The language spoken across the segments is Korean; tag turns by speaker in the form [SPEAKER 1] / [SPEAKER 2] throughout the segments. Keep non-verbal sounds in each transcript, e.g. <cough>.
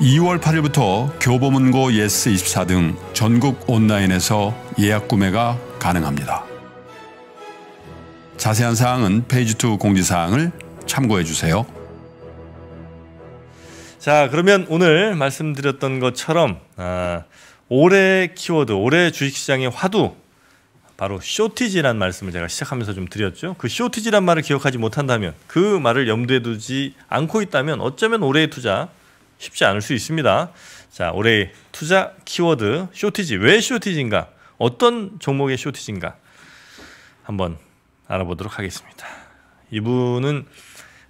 [SPEAKER 1] 2월 8일부터 교보문고 예스24 등 전국 온라인에서 예약 구매가 가능합니다. 자세한 사항은 페이지2 공지사항을 참고해 주세요. 자 그러면 오늘 말씀드렸던 것처럼 아, 올해 키워드, 올해 주식시장의 화두 바로 쇼티지란 말씀을 제가 시작하면서 좀 드렸죠. 그 쇼티지란 말을 기억하지 못한다면 그 말을 염두에 두지 않고 있다면 어쩌면 올해의 투자 쉽지 않을 수 있습니다. 자, 올해 투자 키워드 쇼티지 왜 쇼티지인가? 어떤 종목의 쇼티지인가? 한번 알아보도록 하겠습니다. 이분은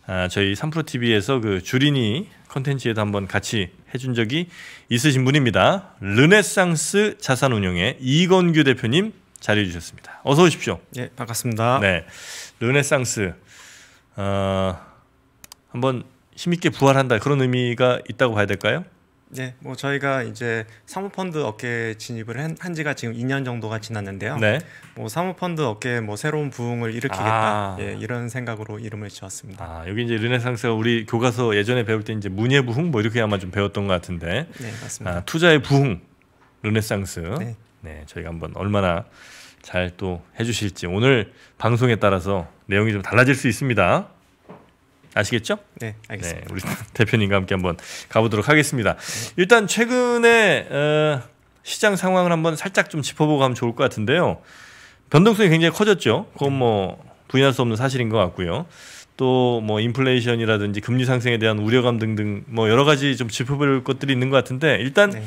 [SPEAKER 1] 아, 저희 3프로 TV에서 그 주린이 컨텐츠에도 한번 같이 해준 적이 있으신 분입니다. 르네상스 자산운용의 이건규 대표님 자리해 주셨습니다. 어서 오십시오. 예, 반갑습니다. 네, 르네상스 어, 한번 힘있게 부활한다 그런 의미가 있다고 봐야 될까요?
[SPEAKER 2] 네, 뭐 저희가 이제 사모펀드 업계에 진입을 한, 한 지가 지금 2년 정도가 지났는데요. 네. 뭐 사모펀드 업계에 뭐 새로운 부흥을 일으키겠다 아. 예, 이런 생각으로 이름을 지었습니다. 아,
[SPEAKER 1] 여기 이제 르네상스가 우리 교과서 예전에 배울 때 이제 문예 부흥 뭐 이렇게 아마 좀 배웠던 것 같은데. 네, 맞습니다. 아, 투자의 부흥, 르네상스. 네. 네, 저희가 한번 얼마나 잘 또 해주실지 오늘 방송에 따라서 내용이 좀 달라질 수 있습니다. 아시겠죠? 네, 알겠습니다. 네, 우리 <laughs> 대표님과 함께 한번 가보도록 하겠습니다. 일단 최근에 어, 시장 상황을 한번 살짝 좀 짚어보고 가면 좋을 것 같은데요. 변동성이 굉장히 커졌죠. 그건 뭐 부인할 수 없는 사실인 것 같고요. 또 뭐 인플레이션이라든지 금리 상승에 대한 우려감 등등 뭐 여러 가지 좀 짚어볼 것들이 있는 것 같은데 일단 네.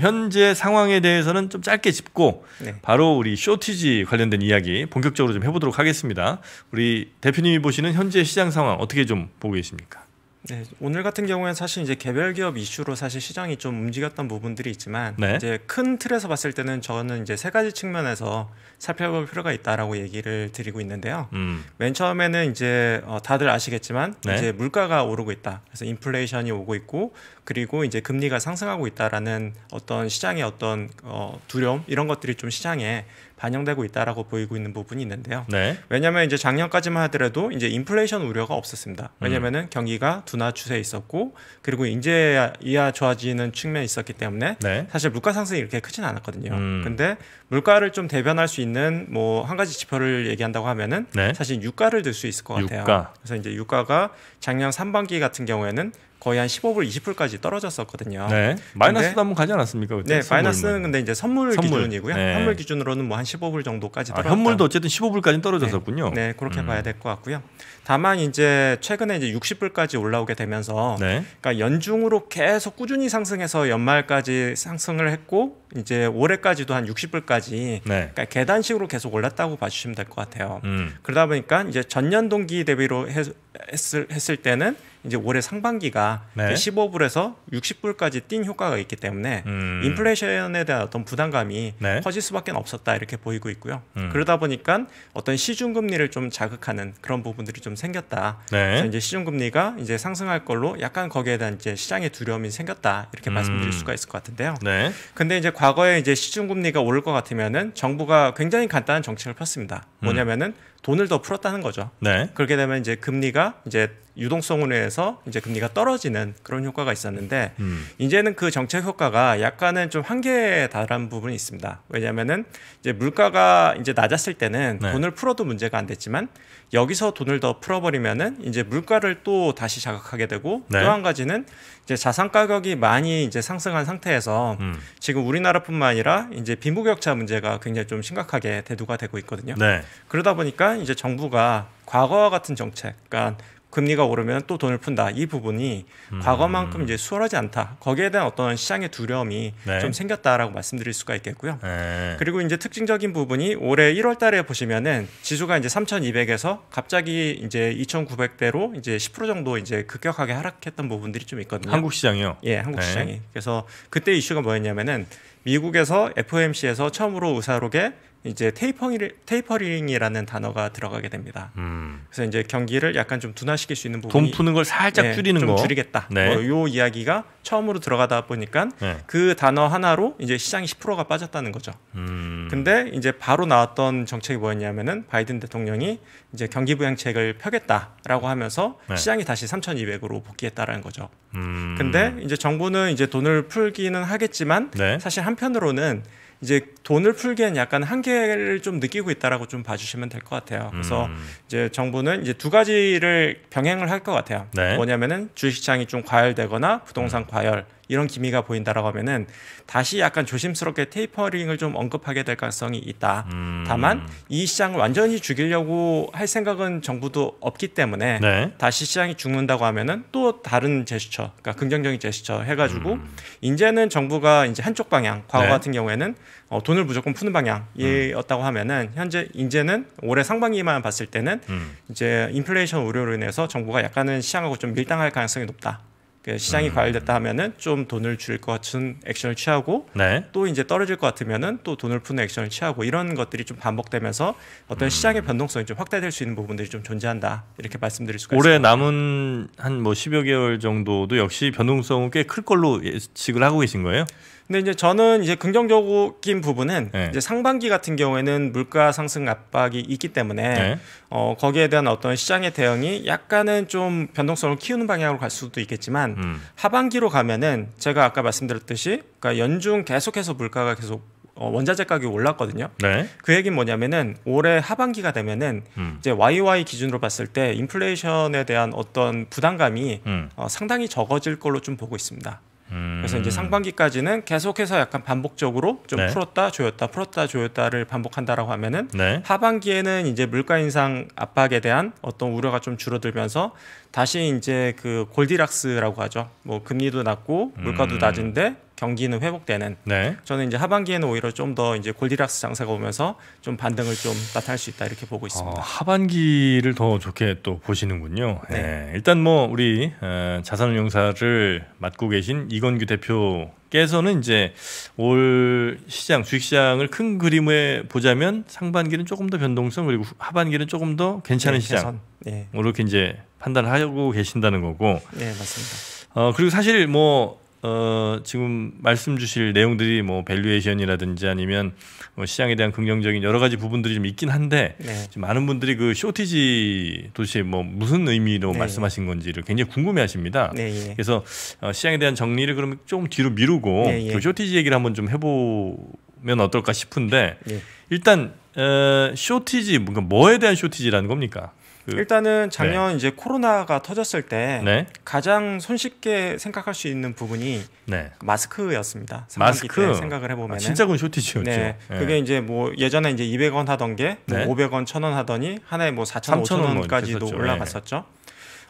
[SPEAKER 1] 현재 상황에 대해서는 좀 짧게 짚고 네. 바로 우리 쇼티지 관련된 이야기 본격적으로 좀 해보도록 하겠습니다. 우리 대표님이 보시는 현재 시장 상황 어떻게 좀 보고 계십니까?
[SPEAKER 2] 네, 오늘 같은 경우에는 사실 이제 개별 기업 이슈로 사실 시장이 좀 움직였던 부분들이 있지만 네. 이제 큰 틀에서 봤을 때는 저는 이제 세 가지 측면에서 살펴볼 필요가 있다라고 얘기를 드리고 있는데요. 음. 맨 처음에는 이제 어, 다들 아시겠지만 네. 이제 물가가 오르고 있다. 그래서 인플레이션이 오고 있고 그리고 이제 금리가 상승하고 있다라는 어떤 시장의 어떤 어, 두려움 이런 것들이 좀 시장에 반영되고 있다라고 보이고 있는 부분이 있는데요. 네. 왜냐하면 이제 작년까지만 하더라도 이제 인플레이션 우려가 없었습니다. 왜냐하면은 음. 경기가 둔화 추세에 있었고 그리고 이제 이하 좋아지는 측면이 있었기 때문에 네. 사실 물가 상승이 이렇게 크진 않았거든요. 음. 근데 물가를 좀 대변할 수 있는 뭐 한 가지 지표를 얘기한다고 하면은 네. 사실 유가를 들 수 있을 것 같아요. 유가. 그래서 이제 유가가 작년 3반기 같은 경우에는 거의 한 15불, 20불까지 떨어졌었거든요. 네. 마이너스도 한번 가지 않았습니까? 그때? 네, 마이너스는 근데 이제 선물, 선물. 기준이고요. 네. 현물 기준으로는 뭐 한 15불 정도까지 아, 떨어졌다. 아, 현물도 어쨌든 15불까지 떨어졌었군요. 네, 네 그렇게 음. 봐야 될 것 같고요. 다만 이제 최근에 이제 60불까지 올라오게 되면서 네. 그러니까 연중으로 계속 꾸준히 상승해서 연말까지 상승을 했고 이제 올해까지도 한 60불까지 네. 그러니까 계단식으로 계속 올랐다고 봐주시면 될 것 같아요. 음. 그러다 보니까 이제 전년 동기 대비로 했, 했을, 했을 때는 이제 올해 상반기가 네. 15불에서 60불까지 뛴 효과가 있기 때문에 음. 인플레이션에 대한 어떤 부담감이 네. 커질 수밖에 없었다 이렇게 보이고 있고요. 음. 그러다 보니까 어떤 시중금리를 좀 자극하는 그런 부분들이 좀좀 생겼다. 네. 그래서 이제 시중 금리가 이제 상승할 걸로 약간 거기에 대한 이제 시장의 두려움이 생겼다. 이렇게 음. 말씀드릴 수가 있을 것 같은데요. 네. 근데 이제 과거에 이제 시중 금리가 오를 것 같으면은 정부가 굉장히 간단한 정책을 폈습니다. 음. 뭐냐면은 음. 돈을 더 풀었다는 거죠. 네. 그렇게 되면 이제 금리가 이제 유동성으로 해서 이제 금리가 떨어지는 그런 효과가 있었는데 음. 이제는 그 정책 효과가 약간은 좀 한계에 달한 부분이 있습니다. 왜냐하면은 이제 물가가 이제 낮았을 때는 네. 돈을 풀어도 문제가 안 됐지만 여기서 돈을 더 풀어버리면은 이제 물가를 또 다시 자극하게 되고 네. 또한 가지는 이제 자산 가격이 많이 이제 상승한 상태에서 음. 지금 우리나라뿐만 아니라 이제 빈부격차 문제가 굉장히 좀 심각하게 대두가 되고 있거든요. 네. 그러다 보니까 이제 정부가 과거와 같은 정책, 그러니까 금리가 오르면 또 돈을 푼다. 이 부분이 음. 과거만큼 이제 수월하지 않다. 거기에 대한 어떤 시장의 두려움이 네. 좀 생겼다라고 말씀드릴 수가 있겠고요. 네. 그리고 이제 특징적인 부분이 올해 1월 달에 보시면은 지수가 이제 3,200에서 갑자기 이제 2,900대로 이제 10% 정도 이제 급격하게 하락했던 부분들이 좀 있거든요. 한국 시장이요? 예, 한국 네. 시장이. 그래서 그때 이슈가 뭐였냐면은 미국에서 FOMC에서 처음으로 의사록에 이제 테이퍼링, 이라는 단어가 들어가게 됩니다. 음. 그래서 이제 경기를 약간 좀 둔화시킬 수 있는 부분이 돈 푸는 걸 살짝 네, 줄이는 좀 거. 줄이겠다. 네. 뭐요 이야기가 처음으로 들어가다 보니까 네. 그 단어 하나로 이제 시장이 10%가 빠졌다는 거죠. 음. 근데 이제 바로 나왔던 정책이 뭐였냐면은 바이든 대통령이 이제 경기 부양책을 펴겠다라고 하면서 네. 시장이 다시 3,200으로 복귀했다라는 거죠. 음. 근데 이제 정부는 이제 돈을 풀기는 하겠지만 네. 사실 한편으로는 이제 돈을 풀기엔 약간 한계를 좀 느끼고 있다라고 좀 봐주시면 될 것 같아요. 그래서 음. 이제 정부는 이제 두 가지를 병행을 할 것 같아요. 네. 뭐냐면은 주식시장이 좀 과열되거나 부동산 음. 과열 이런 기미가 보인다라고 하면은 다시 약간 조심스럽게 테이퍼링을 좀 언급하게 될 가능성이 있다. 음. 다만 이 시장을 완전히 죽이려고 할 생각은 정부도 없기 때문에 네. 다시 시장이 죽는다고 하면은 또 다른 제스처, 그러니까 긍정적인 제스처 해가지고 음. 이제는 정부가 이제 한쪽 방향, 과거 네. 같은 경우에는 어, 돈을 무조건 푸는 방향이었다고 음. 하면은 현재 이제는 올해 상반기만 봤을 때는 음. 이제 인플레이션 우려로 인해서 정부가 약간은 시장하고 좀 밀당할 가능성이 높다. 그 시장이 음. 과열됐다 하면은 좀 돈을 줄일 것 같은 액션을 취하고 네. 또 이제 떨어질 것 같으면은 또 돈을 푸는 액션을 취하고 이런 것들이 좀 반복되면서 어떤 음. 시장의 변동성이 좀 확대될 수 있는 부분들이 좀 존재한다 이렇게 말씀드릴 수가 있습니다.
[SPEAKER 1] 남은 한뭐 10여 개월 정도도 역시 변동성은 꽤 클 걸로
[SPEAKER 2] 예측을 하고 계신 거예요? 근데 이제 저는 이제 긍정적인 부분은 네. 이제 상반기 같은 경우에는 물가 상승 압박이 있기 때문에 네. 어, 거기에 대한 어떤 시장의 대응이 약간은 좀 변동성을 키우는 방향으로 갈 수도 있겠지만 음. 하반기로 가면은 제가 아까 말씀드렸듯이 그러니까 연중 계속해서 물가가 계속 어, 원자재 가격이 올랐거든요. 네. 그 얘기는 뭐냐면은 올해 하반기가 되면은 음. 이제 YY 기준으로 봤을 때 인플레이션에 대한 어떤 부담감이 음. 어, 상당히 적어질 걸로 좀 보고 있습니다. 그래서 이제 음. 상반기까지는 계속해서 약간 반복적으로 좀 네. 풀었다 조였다 풀었다 조였다를 반복한다라고 하면은 네. 하반기에는 이제 물가 인상 압박에 대한 어떤 우려가 좀 줄어들면서 다시 이제 그 골디락스라고 하죠. 뭐 금리도 낮고 물가도 음. 낮은데 경기는 회복되는. 네. 저는 이제 하반기에는 오히려 좀 더 이제 골디락스 장사가 오면서 좀 반등을 좀 나타날 수 있다 이렇게 보고 있습니다. 어,
[SPEAKER 1] 하반기를 더 좋게 또 보시는군요. 네. 네. 일단 뭐 우리 어, 자산운용사를 맡고 계신 이건규 대표께서는 이제 올 시장 주식시장을 큰 그림에 보자면 상반기는 조금 더 변동성 그리고 하반기는 조금 더 괜찮은 네, 시장 네. 이렇게 이제 판단을 하고 계신다는 거고. 네 맞습니다. 어 그리고 사실 뭐 어, 지금 말씀 주실 내용들이 뭐 밸류에이션이라든지 아니면 뭐 시장에 대한 긍정적인 여러 가지 부분들이 좀 있긴 한데 네. 지금 많은 분들이 그 쇼티지 도시에뭐 무슨 의미로 네. 말씀하신 건지를 굉장히 궁금해하십니다. 네. 예. 그래서 어, 시장에 대한 정리를 그럼 좀 뒤로 미루고 네, 예. 그 쇼티지 얘기를 한번 좀 해보면 어떨까 싶은데 예. 일단 어, 쇼티지 뭔가 그러니까 뭐에 대한 쇼티지라는 겁니까? 그 일단은 네. 작년 네.
[SPEAKER 2] 이제 코로나가 터졌을 때 네. 가장 손쉽게 생각할 수 있는 부분이 네. 마스크였습니다. 마스크 생각을 해보면 아, 진짜 군 쇼티지였죠. 네. 네. 그게 이제 뭐 예전에 이제 200원 하던 게뭐 500원, 1,000원 하더니 하나에 뭐 4,000원, 뭐 까지도 올라갔었죠.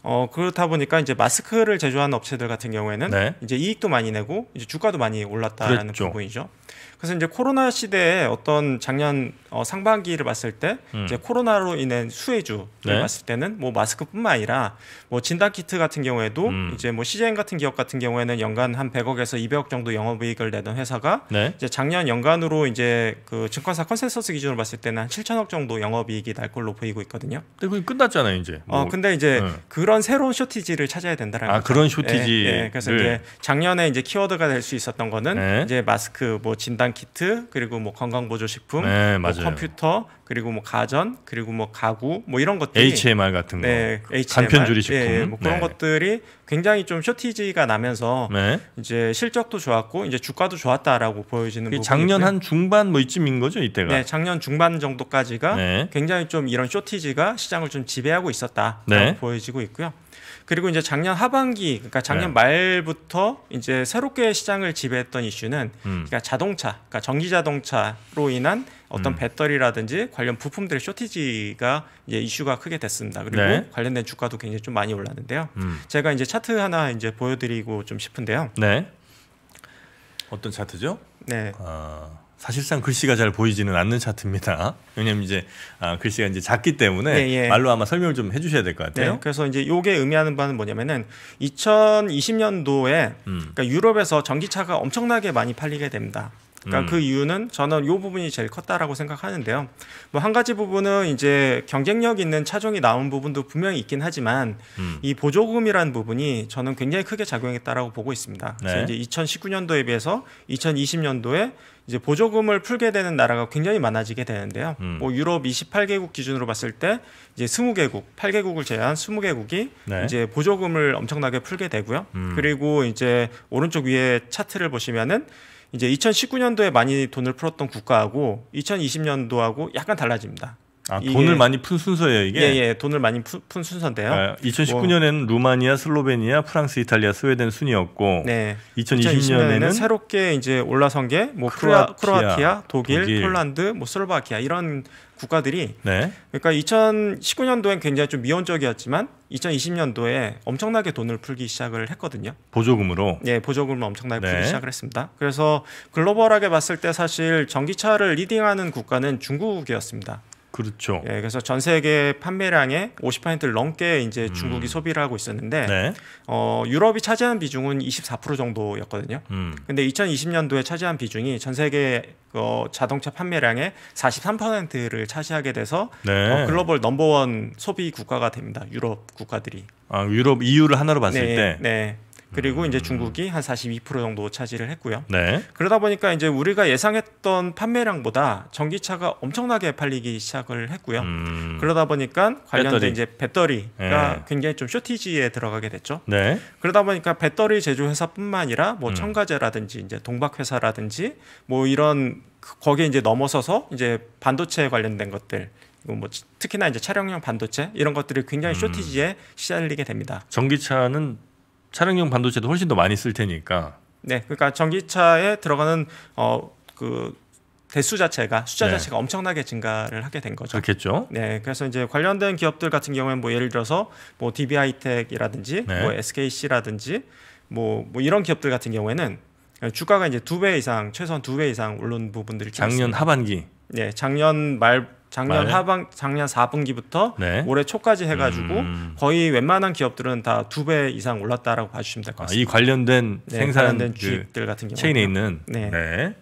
[SPEAKER 2] 어 그렇다 보니까 이제 마스크를 제조하는 업체들 같은 경우에는 이제 이익도 많이 내고 이제 주가도 많이 올랐다라는 그랬죠. 부분이죠. 그래서 이제 코로나 시대에 어떤 작년 어, 상반기를 봤을 때 음. 이제 코로나로 인한 수혜주를 네. 봤을 때는 뭐 마스크뿐만 아니라 뭐 진단 키트 같은 경우에도 음. 이제 뭐 CJN 같은 기업 같은 경우에는 연간 한 100억에서 200억 정도 영업이익을 내던 회사가 네. 이제 작년 연간으로 이제 그 증권사 컨센서스 기준으로 봤을 때는 한 7천억 정도 영업이익이 날 걸로 보이고 있거든요. 근데 그 끝났잖아요 이제. 어, 뭐. 어 근데 이제 네. 그런 새로운 쇼티지를 찾아야 된다라는. 아 거죠. 그런 쇼티지. 예, 예. 그래서 이제 작년에 이제 키워드가 될 수 있었던 거는 네. 이제 마스크 뭐 진단 키트 그리고 뭐 건강보조식품, 네, 뭐 컴퓨터 그리고 뭐 가전 그리고 뭐 가구 뭐 이런 것들이 HMR 같은 거, HMR, 간편 조리식품 네, 예, 예, 뭐 그런 네. 것들이 굉장히 좀 쇼티지가 나면서 네. 이제 실적도 좋았고 이제 주가도 좋았다라고 보여지는 작년 한
[SPEAKER 1] 중반 뭐 이쯤인 거죠 이때가? 네,
[SPEAKER 2] 작년 중반 정도까지가 네. 굉장히 좀 이런 쇼티지가 시장을 좀 지배하고 있었다 보여지고 있고요. 그리고 이제 작년 하반기 그러니까 작년 네. 말부터 이제 새롭게 시장을 지배했던 이슈는 음. 그러니까 자동차, 그러니까 전기 자동차로 인한 어떤 음. 배터리라든지 관련 부품들의 쇼티지가 이제 이슈가 크게 됐습니다. 그리고 네. 관련된 주가도 굉장히 좀 많이 올랐는데요. 음. 제가 이제 차트 하나 이제 보여드리고 좀 싶은데요. 네. 어떤 차트죠? 네. 아...
[SPEAKER 1] 사실상 글씨가 잘 보이지는 않는 차트입니다. <laughs> 왜냐면 이제 아, 글씨가 이제 작기 때문에 네, 예. 말로 아마 설명을 좀 해주셔야 될 것 같아요. 네,
[SPEAKER 2] 그래서 이제 요게 의미하는 바는 뭐냐면은 2020년도에 음. 그러니까 유럽에서 전기차가 엄청나게 많이 팔리게 됩니다. 그러니까 음. 그 이유는 저는 이 부분이 제일 컸다라고 생각하는데요. 뭐 한 가지 부분은 이제 경쟁력 있는 차종이 나온 부분도 분명히 있긴 하지만 음. 이 보조금이라는 부분이 저는 굉장히 크게 작용했다라고 보고 있습니다. 그래서 네. 이제 2019년도에 비해서 2020년도에 이제 보조금을 풀게 되는 나라가 굉장히 많아지게 되는데요. 음. 뭐 유럽 28개국 기준으로 봤을 때 이제 20개국, 8개국을 제외한 20개국이 네. 이제 보조금을 엄청나게 풀게 되고요. 음. 그리고 이제 오른쪽 위에 차트를 보시면은 이제 2019년도에 많이 돈을 풀었던 국가하고 2020년도하고 약간 달라집니다. 아, 돈을 많이
[SPEAKER 1] 푼 순서예요, 이게? 예, 예,
[SPEAKER 2] 돈을 많이 푼, 푼 순서인데요. 아, 2019년에는
[SPEAKER 1] 뭐, 루마니아, 슬로베니아, 프랑스, 이탈리아, 스웨덴 순이었고, 네. 2020년에는, 2020년에는
[SPEAKER 2] 새롭게 이제 올라선 게뭐 크로아티아, 독일, 독일, 폴란드, 뭐 슬로바키아 이런 국가들이 네. 그러니까 2019년도엔 굉장히 좀 미온적이었지만 2020년도에 엄청나게 돈을 풀기 시작을 했거든요.
[SPEAKER 1] 보조금으로.
[SPEAKER 2] 네, 보조금을 엄청나게 네. 풀기 시작을 했습니다. 그래서 글로벌하게 봤을 때 사실 전기차를 리딩하는 국가는 중국이었습니다. 그렇죠. 예, 그래서 전 세계 판매량의 50%를 넘게 이제 음. 중국이 소비를 하고 있었는데 네. 어, 유럽이 차지한 비중은 24% 정도였거든요. 음. 근데 2020년도에 차지한 비중이 전 세계 어, 자동차 판매량의 43%를 차지하게 돼서 네. 어, 글로벌 넘버원 소비 국가가 됩니다. 유럽 국가들이. 아, 유럽 이유를 하나로 봤을 네, 때. 네. 그리고 이제 중국이 한 42% 정도 차지를 했고요. 네. 그러다 보니까 이제 우리가 예상했던 판매량보다 전기차가 엄청나게 팔리기 시작을 했고요. 음... 그러다 보니까 관련된 배터리. 이제 배터리가 네. 굉장히 좀 쇼티지에 들어가게 됐죠. 네. 그러다 보니까 배터리 제조 회사뿐만 아니라 뭐 음. 첨가제라든지 이제 동박 회사라든지 뭐 이런 그 거기에 이제 넘어서서 이제 반도체에 관련된 것들 뭐 특히나 이제 차량용 반도체 이런 것들이 굉장히 음. 쇼티지에 음. 시달리게 됩니다.
[SPEAKER 1] 전기차는 차량용 반도체도 훨씬 더 많이 쓸 테니까.
[SPEAKER 2] 네, 그러니까 전기차에 들어가는 어 그 대수 자체가 숫자 네. 자체가 엄청나게 증가를 하게 된 거죠. 그렇겠죠. 네, 그래서 이제 관련된 기업들 같은 경우에뭐 예를 들어서 뭐 DB하이텍이라든지 네. 뭐 SKC라든지 뭐, 뭐 이런 기업들 같은 경우에는 주가가 이제 두 배 이상 최소한 두 배 이상 오른 부분들이 작년 있습니다. 하반기. 네, 작년 말 작년 말. 하반 작년 4분기부터 네. 올해 초까지 해가지고 음. 거의 웬만한 기업들은 다 두 배 이상 올랐다라고 봐주시면 될 것 같습니다. 아, 이
[SPEAKER 1] 관련된 네, 생산 그
[SPEAKER 2] 주식들 그 같은 경우 체인에 있는 네. 네.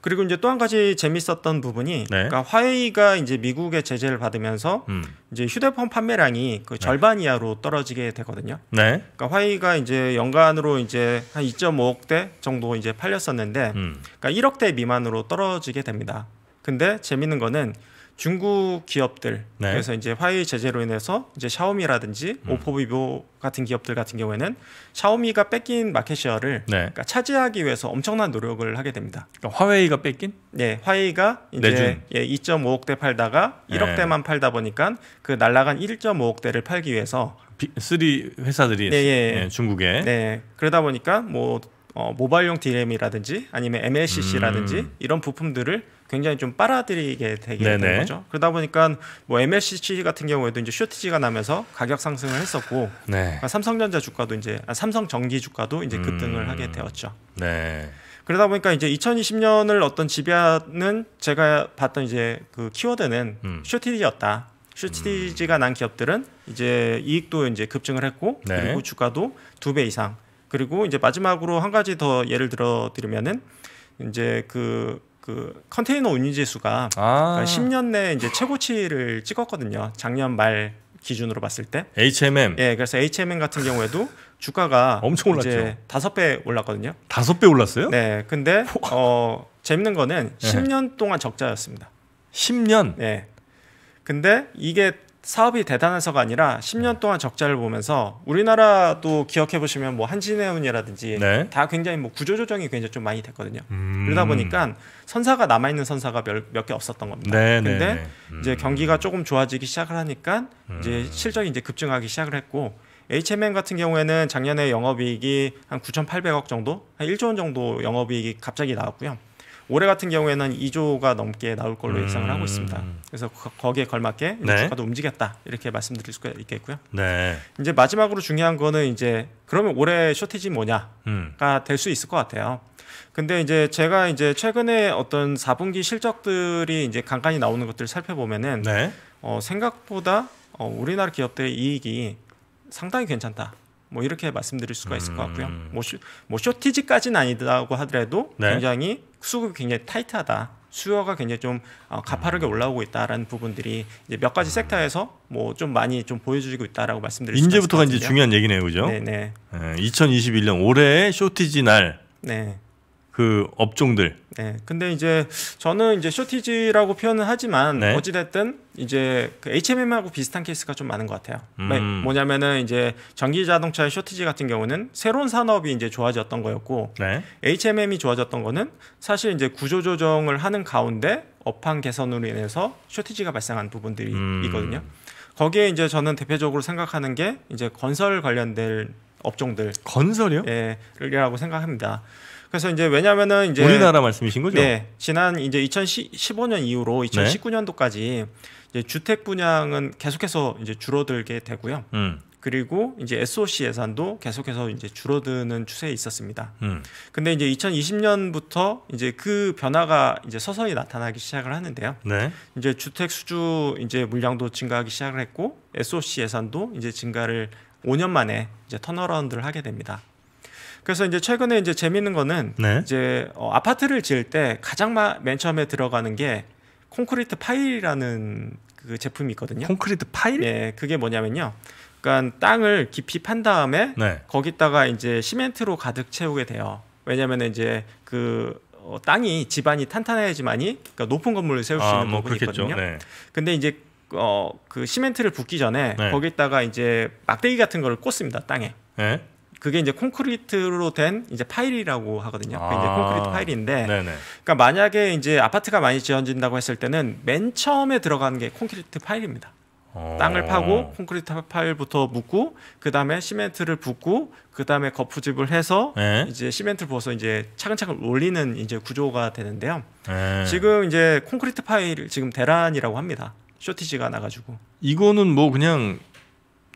[SPEAKER 2] 그리고 이제 또 한 가지 재밌었던 부분이 네. 그러니까 화웨이가 이제 미국의 제재를 받으면서 음. 이제 휴대폰 판매량이 그 네. 절반 이하로 떨어지게 되거든요. 네. 그러니까 화웨이가 이제 연간으로 이제 한 2.5억 대 정도 이제 팔렸었는데 음. 그러니까 1억 대 미만으로 떨어지게 됩니다. 근데 재밌는 거는 중국 기업들 네. 그래서 이제 화웨이 제재로 인해서 이제 샤오미라든지 음. 오포비보 같은 기업들 같은 경우에는 샤오미가 뺏긴 마켓셰어를 네. 그러니까 차지하기 위해서 엄청난 노력을 하게 됩니다. 그러니까 화웨이가 뺏긴? 네, 화웨이가 이제 예, 2.5억 대 팔다가 1억 네. 대만 팔다 보니까 그 날라간 1.5억 대를 팔기 위해서
[SPEAKER 1] 비, 3 회사들이 네, 예. 예, 중국에 네
[SPEAKER 2] 그러다 보니까 뭐 어, 모바일용 DRAM이라든지 아니면 MLCC라든지 음. 이런 부품들을 굉장히 좀 빨아들이게 되게 네네. 된 거죠. 그러다 보니까 뭐 MLCC 같은 경우에도 이제 쇼티지가 나면서 가격 상승을 했었고 네. 그니까 삼성전자 주가도 이제 아, 삼성전기 주가도 이제 급등을 음. 하게 되었죠. 네. 그러다 보니까 이제 2020년을 어떤 지배하는 제가 봤던 이제 그 키워드는 음. 쇼티지였다. 쇼티지가 음. 난 기업들은 이제 이익도 이제 급증을 했고 네. 그리고 주가도 두 배 이상. 그리고 이제 마지막으로 한 가지 더 예를 들어 드리면은 이제 그그 컨테이너 운임지수가 아. 10년 그러니까 내 이제 최고치를 찍었거든요. 작년 말 기준으로 봤을 때. HMM. 예, 그래서 HMM 같은 경우에도 주가가 <laughs> 엄청 올랐죠. 다섯 배 올랐거든요. 다섯 배 올랐어요? 네. 근데 <laughs> 어 재밌는 거는 10년 예. 동안 적자였습니다. 10년. 네. 예. 근데 이게 사업이 대단해서가 아니라 10년 동안 적자를 보면서 우리나라도 기억해 보시면 뭐 한진해운이라든지 네. 다 굉장히 뭐 구조조정이 굉장히 좀 많이 됐거든요. 음. 그러다 보니까 선사가 남아 있는 선사가 몇 개 없었던 겁니다. 네, 네 근데 네. 음. 이제 경기가 조금 좋아지기 시작을 하니까 이제 음. 실적이 이제 급증하기 시작을 했고 HMN 같은 경우에는 작년에 영업이익이 한 9,800억 정도, 한 1조 원 정도 영업이익이 갑자기 나왔고요. 올해 같은 경우에는 2조가 넘게 나올 걸로 예상을 하고 있습니다. 음. 그래서 거, 기에 걸맞게 네. 주가도 움직였다 이렇게 말씀드릴 수가 있겠고요. 네. 이제 마지막으로 중요한 거는 이제 그러면 올해 쇼티지 뭐냐가 음. 될수 있을 것 같아요. 근데 이제 제가 이제 최근에 어떤 4분기 실적들이 이제 간간히 나오는 것들을 살펴보면은 네. 어, 생각보다 어, 우리나라 기업들의 이익이 상당히 괜찮다. 뭐 이렇게 말씀드릴 수가 있을 음. 것 같고요. 음. 뭐, 쇼, 뭐 쇼티지까지는 아니다고 하더라도 네. 굉장히 수급이 굉장히 타이트하다. 수요가 굉장히 좀 어, 가파르게 음. 올라오고 있다라는 부분들이 이제 몇 가지 음. 섹터에서 뭐 좀 많이 좀 보여주고 있다라고 말씀드릴 수 있을 것같 이제부터가 이제 중요한 얘기네요, 그죠? 네네.
[SPEAKER 1] 네, 2021년 예, 올해 쇼티지 날. 네. 그 업종들.
[SPEAKER 2] 네. 근데 이제 저는 이제 쇼티지라고 표현을 하지만 네. 어찌됐든 이제 그 HMM하고 비슷한 케이스가 좀 많은 것 같아요. 음. 네. 뭐냐면은 이제 전기 자동차의 쇼티지 같은 경우는 새로운 산업이 이제 좋아졌던 거였고 네. HMM이 좋아졌던 거는 사실 이제 구조조정을 하는 가운데 업황 개선으로 인해서 쇼티지가 발생한 부분들이거든요. 있 음. 거기에 이제 저는 대표적으로 생각하는 게 이제 건설 관련된 업종들 건설이요? 예,라고 생각합니다. 그래서 이제 왜냐면은 이제 우리나라 말씀이신 거죠? 네. 지난 이제 2015년 이후로 2019년도까지 이제 주택 분양은 계속해서 이제 줄어들게 되고요. 음. 그리고 이제 SOC 예산도 계속해서 이제 줄어드는 추세에 있었습니다. 음. 근데 이제 2020년부터 이제 그 변화가 이제 서서히 나타나기 시작을 하는데요. 네. 이제 주택 수주 이제 물량도 증가하기 시작을 했고 SOC 예산도 이제 증가를 5년 만에 이제 턴어라운드를 하게 됩니다. 그래서 이제 최근에 이제 재밌는 거는 네. 이제 어, 아파트를 지을 때 가장 마, 맨 처음에 들어가는 게 콘크리트 파일이라는 그 제품이 있거든요. 콘크리트 파일? 네, 그게 뭐냐면요. 그러니까 땅을 깊이 판 다음에 네. 거기다가 이제 시멘트로 가득 채우게 돼요. 왜냐면 이제 그 어, 땅이 집안이 탄탄해야지만이 그러니까 높은 건물을 세울 수 아, 있는 아, 뭐 부분이 그렇겠죠. 있거든요. 네. 근데 이제 어, 그 시멘트를 붓기 전에 네. 거기다가 이제 막대기 같은 거를 꽂습니다 땅에. 네. 그게 이제 콘크리트로 된 이제 파일이라고 하거든요. 아. 이제 콘크리트 파일인데, 네네. 그러니까 만약에 이제 아파트가 많이 지어진다고 했을 때는 맨 처음에 들어가는 게 콘크리트 파일입니다. 어. 땅을 파고 콘크리트 파일부터 묻고 그 다음에 시멘트를 붓고 그 다음에 거푸집을 해서 에? 예. 이제 시멘트를 부어서 이제 차근차근 올리는 이제 구조가 되는데요. 에. 예. 지금 이제 콘크리트 파일 지금 대란이라고 합니다. 쇼티지가 나가지고
[SPEAKER 1] 이거는 뭐 그냥